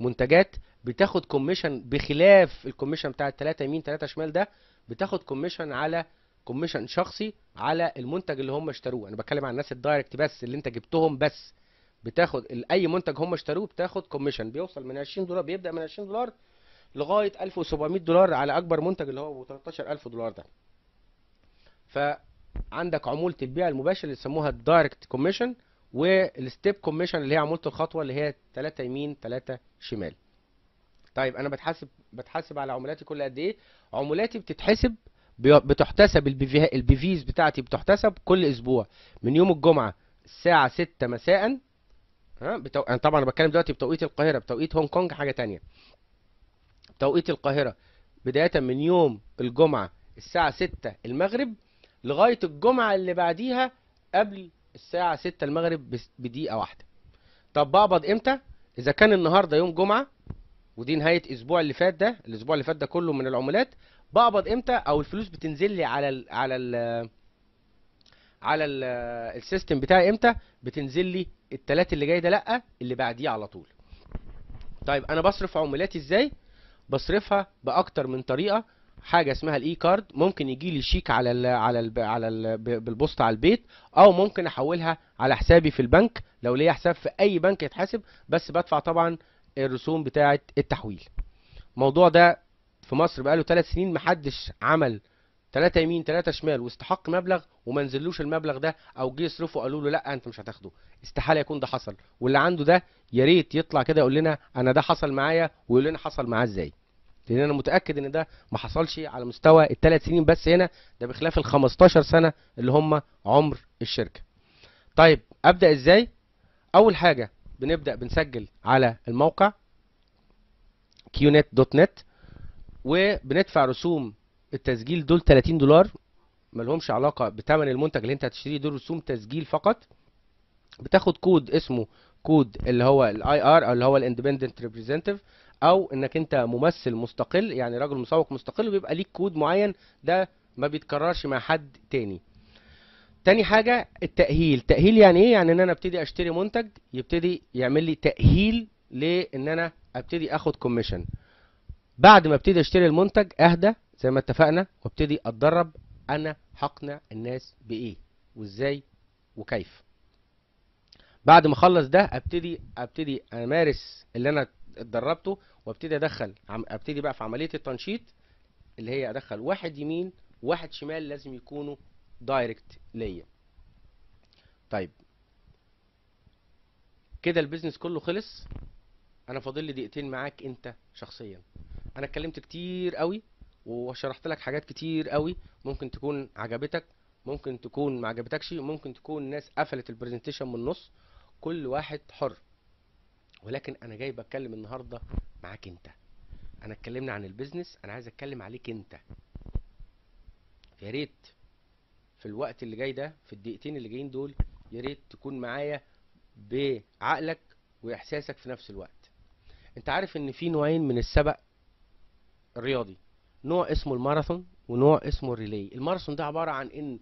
منتجات بتاخد كوميشن بخلاف الكوميشن بتاع التلاتة يمين تلاتة شمال ده بتاخد كوميشن على كوميشن شخصي على المنتج اللي هم اشتروه انا بتكلم عن الناس الدايركت بس اللي انت جبتهم بس بتاخد اي منتج هم اشتروه بتاخد كوميشن بيوصل من 20 دولار بيبدا من 20 دولار لغايه 1700 دولار على اكبر منتج اللي هو 13000 دولار ده فعندك عموله البيع المباشر اللي يسموها الدايركت كوميشن والستيب كوميشن اللي هي عموله الخطوه اللي هي 3 يمين 3 شمال طيب انا بتحاسب بتحاسب على عملاتي كل قد ايه عملاتي بتتحسب بتحتسب البيفيز بتاعتي بتحتسب كل اسبوع من يوم الجمعه الساعه 6 مساء ها بتو... انا طبعا بتكلم دلوقتي بتوقيت القاهره بتوقيت هونج كونج حاجه تانية توقيت القاهرة بداية من يوم الجمعة الساعة 6 المغرب لغاية الجمعة اللي بعديها قبل الساعة 6 المغرب بدقيقة واحدة طب بقبض امتى اذا كان النهاردة يوم جمعة ودي نهاية الأسبوع اللي فات ده الاسبوع اللي فات ده كله من العمولات بقبض امتى او الفلوس بتنزل لي على ال على ال على ال السيستم بتاعي امتى بتنزل لي التلات اللي جاي ده لا اللي بعديه على طول طيب انا بصرف عمولاتي ازاي بصرفها باكتر من طريقه حاجه اسمها الاي كارد ممكن يجي لي شيك على الـ على الـ على الـ بالبوست على البيت او ممكن احولها على حسابي في البنك لو ليا حساب في اي بنك يتحاسب بس بدفع طبعا الرسوم بتاعه التحويل الموضوع ده في مصر بقاله 3 سنين محدش عمل ثلاثة يمين ثلاثة شمال واستحق مبلغ وما نزلوش المبلغ ده او جه يصرفه قالوا له لا انت مش هتاخده استحالة يكون ده حصل واللي عنده ده يا ريت يطلع كده يقول لنا انا ده حصل معايا ويقول لنا حصل معاه ازاي لان انا متاكد ان ده ما حصلش على مستوى الثلاث سنين بس هنا ده بخلاف ال 15 سنه اللي هم عمر الشركه طيب ابدا ازاي اول حاجه بنبدا بنسجل على الموقع qnet.net وبندفع رسوم التسجيل دول 30 دولار لهمش علاقه بثمن المنتج اللي انت هتشتريه دول رسوم تسجيل فقط بتاخد كود اسمه كود اللي هو الاي ار او اللي هو الاندبندنت ريبريزنتيف او انك انت ممثل مستقل يعني راجل مسوق مستقل وبيبقى ليك كود معين ده ما بيتكررش مع حد تاني تاني حاجة التأهيل تأهيل يعني ايه يعني ان انا ابتدي اشتري منتج يبتدي يعمل لي تأهيل لان انا ابتدي اخد كوميشن بعد ما ابتدي اشتري المنتج اهدى زي ما اتفقنا وابتدي اتدرب انا هقنع الناس بايه وازاي وكيف بعد ما اخلص ده ابتدي ابتدي امارس اللي انا اتدربته وابتدي ادخل ابتدي بقى في عمليه التنشيط اللي هي ادخل واحد يمين واحد شمال لازم يكونوا دايركت ليا طيب كده البيزنس كله خلص انا فاضل لي دقيقتين معاك انت شخصيا انا اتكلمت كتير قوي وشرحت لك حاجات كتير قوي ممكن تكون عجبتك ممكن تكون ما عجبتكش ممكن تكون ناس قفلت البرزنتيشن من النص كل واحد حر ولكن انا جاي بتكلم النهارده معاك انت انا اتكلمنا عن البيزنس انا عايز اتكلم عليك انت يا ريت في الوقت اللي جاي ده في الدقيقتين اللي جايين دول يا ريت تكون معايا بعقلك واحساسك في نفس الوقت انت عارف ان في نوعين من السبق الرياضي نوع اسمه الماراثون ونوع اسمه الريلي الماراثون ده عباره عن ان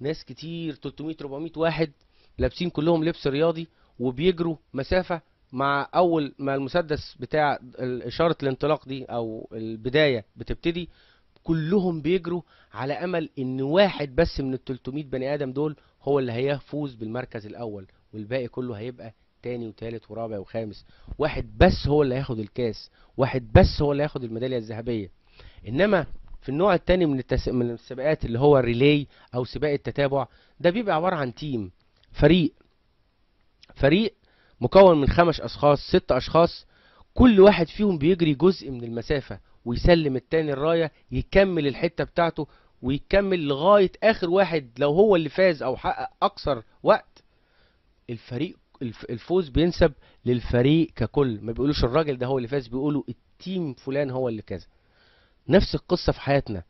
ناس كتير 300 400 واحد لابسين كلهم لبس رياضي وبيجروا مسافه مع اول ما المسدس بتاع اشاره الانطلاق دي او البدايه بتبتدي كلهم بيجروا على امل ان واحد بس من ال 300 بني ادم دول هو اللي هيفوز بالمركز الاول والباقي كله هيبقى تاني وتالت ورابع وخامس واحد بس هو اللي هياخد الكاس واحد بس هو اللي هياخد الميداليه الذهبيه انما في النوع الثاني من التس... من السباقات اللي هو الريلي او سباق التتابع ده بيبقى عباره عن تيم فريق فريق مكون من خمس أشخاص ست أشخاص كل واحد فيهم بيجري جزء من المسافة ويسلم التاني الراية يكمل الحتة بتاعته ويكمل لغاية آخر واحد لو هو اللي فاز أو حقق أكثر وقت الفريق الفوز بينسب للفريق ككل ما بيقولوش الراجل ده هو اللي فاز بيقولوا التيم فلان هو اللي كذا نفس القصة في حياتنا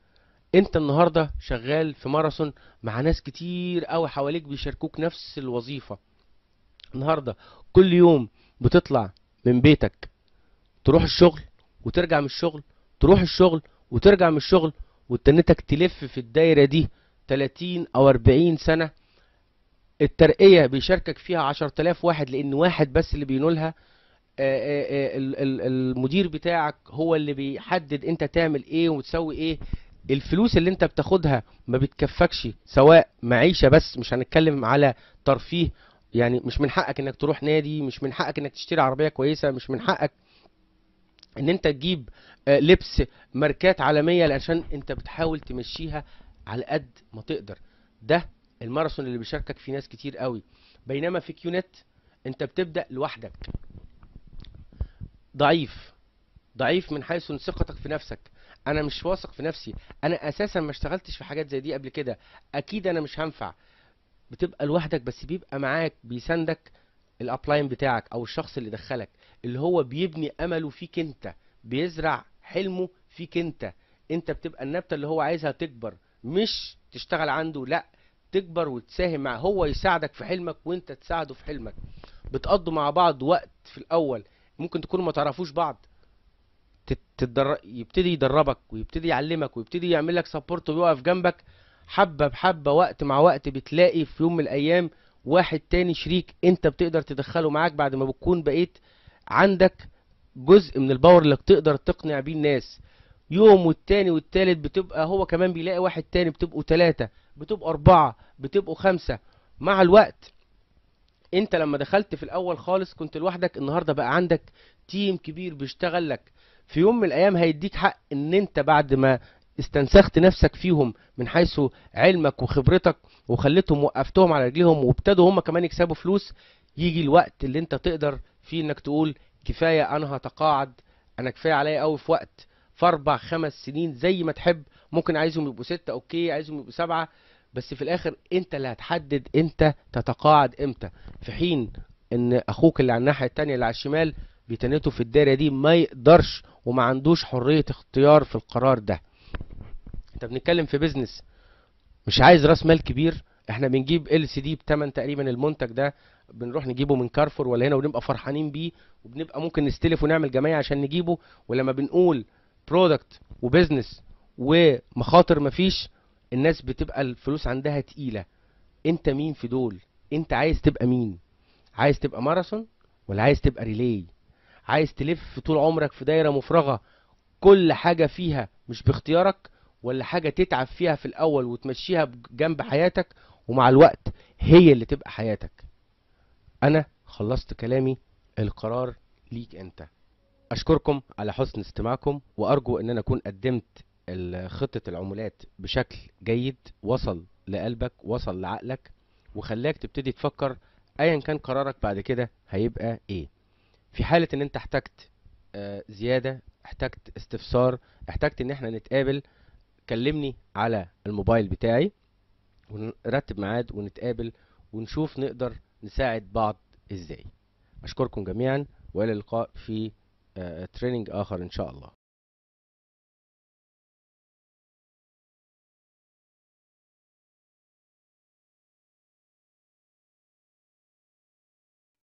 انت النهاردة شغال في ماراثون مع ناس كتير قوي حواليك بيشاركوك نفس الوظيفة النهارده كل يوم بتطلع من بيتك تروح الشغل وترجع من الشغل تروح الشغل وترجع من الشغل واتنتك تلف في الدايره دي 30 او 40 سنه الترقيه بيشاركك فيها 10000 واحد لان واحد بس اللي بينولها آه، آه، آه، المدير بتاعك هو اللي بيحدد انت تعمل ايه وتسوي ايه الفلوس اللي انت بتاخدها ما بتكفكش سواء معيشه بس مش هنتكلم على ترفيه يعني مش من حقك انك تروح نادي مش من حقك انك تشتري عربيه كويسه مش من حقك ان انت تجيب آه، لبس ماركات عالميه علشان انت بتحاول تمشيها على قد ما تقدر ده الماراثون اللي بيشاركك فيه ناس كتير قوي بينما في كيونت انت بتبدا لوحدك ضعيف ضعيف من حيث ثقتك في نفسك انا مش واثق في نفسي انا اساسا ما اشتغلتش في حاجات زي دي قبل كده اكيد انا مش هنفع بتبقى لوحدك بس بيبقى معاك بيساندك الابلاين بتاعك او الشخص اللي دخلك اللي هو بيبني امله فيك انت بيزرع حلمه فيك انت انت بتبقى النبته اللي هو عايزها تكبر مش تشتغل عنده لا تكبر وتساهم معاه هو يساعدك في حلمك وانت تساعده في حلمك بتقضوا مع بعض وقت في الاول ممكن تكونوا ما تعرفوش بعض تتدر... يبتدي يدربك ويبتدي يعلمك ويبتدي يعمل لك سبورت ويقف جنبك حبة بحبة وقت مع وقت بتلاقي في يوم من الأيام واحد تاني شريك أنت بتقدر تدخله معاك بعد ما بتكون بقيت عندك جزء من الباور اللي بتقدر تقنع بيه الناس يوم والتاني والتالت بتبقى هو كمان بيلاقي واحد تاني بتبقوا تلاتة بتبقوا أربعة بتبقوا خمسة مع الوقت انت لما دخلت في الاول خالص كنت لوحدك النهاردة بقى عندك تيم كبير بيشتغل لك في يوم من الايام هيديك حق ان انت بعد ما استنسخت نفسك فيهم من حيث علمك وخبرتك وخليتهم وقفتهم على رجليهم وابتدوا هم كمان يكسبوا فلوس يجي الوقت اللي انت تقدر فيه انك تقول كفايه انا هتقاعد انا كفايه عليا قوي في وقت في اربع خمس سنين زي ما تحب ممكن عايزهم يبقوا ستة اوكي عايزهم يبقوا سبعة بس في الاخر انت اللي هتحدد انت تتقاعد امتى في حين ان اخوك اللي على الناحيه التانية اللي على الشمال بيتنته في الدايره دي ما يقدرش وما عندوش حريه اختيار في القرار ده انت بنتكلم في بيزنس مش عايز راس مال كبير احنا بنجيب ال سي دي بتمن تقريبا المنتج ده بنروح نجيبه من كارفور ولا هنا وبنبقى فرحانين بيه وبنبقى ممكن نستلف ونعمل جمعيه عشان نجيبه ولما بنقول برودكت وبزنس ومخاطر مفيش الناس بتبقى الفلوس عندها تقيله انت مين في دول انت عايز تبقى مين عايز تبقى ماراثون ولا عايز تبقى ريلي عايز تلف طول عمرك في دايره مفرغه كل حاجه فيها مش باختيارك ولا حاجه تتعب فيها في الاول وتمشيها جنب حياتك ومع الوقت هي اللي تبقى حياتك انا خلصت كلامي القرار ليك انت اشكركم على حسن استماعكم وارجو ان انا اكون قدمت خطه العمولات بشكل جيد وصل لقلبك وصل لعقلك وخلاك تبتدي تفكر ايا كان قرارك بعد كده هيبقى ايه في حاله ان انت احتجت آه، زياده احتجت استفسار احتجت ان احنا نتقابل كلمني على الموبايل بتاعي ونرتب ميعاد ونتقابل ونشوف نقدر نساعد بعض ازاي اشكركم جميعا والى اللقاء في تريننج آه، اخر ان شاء الله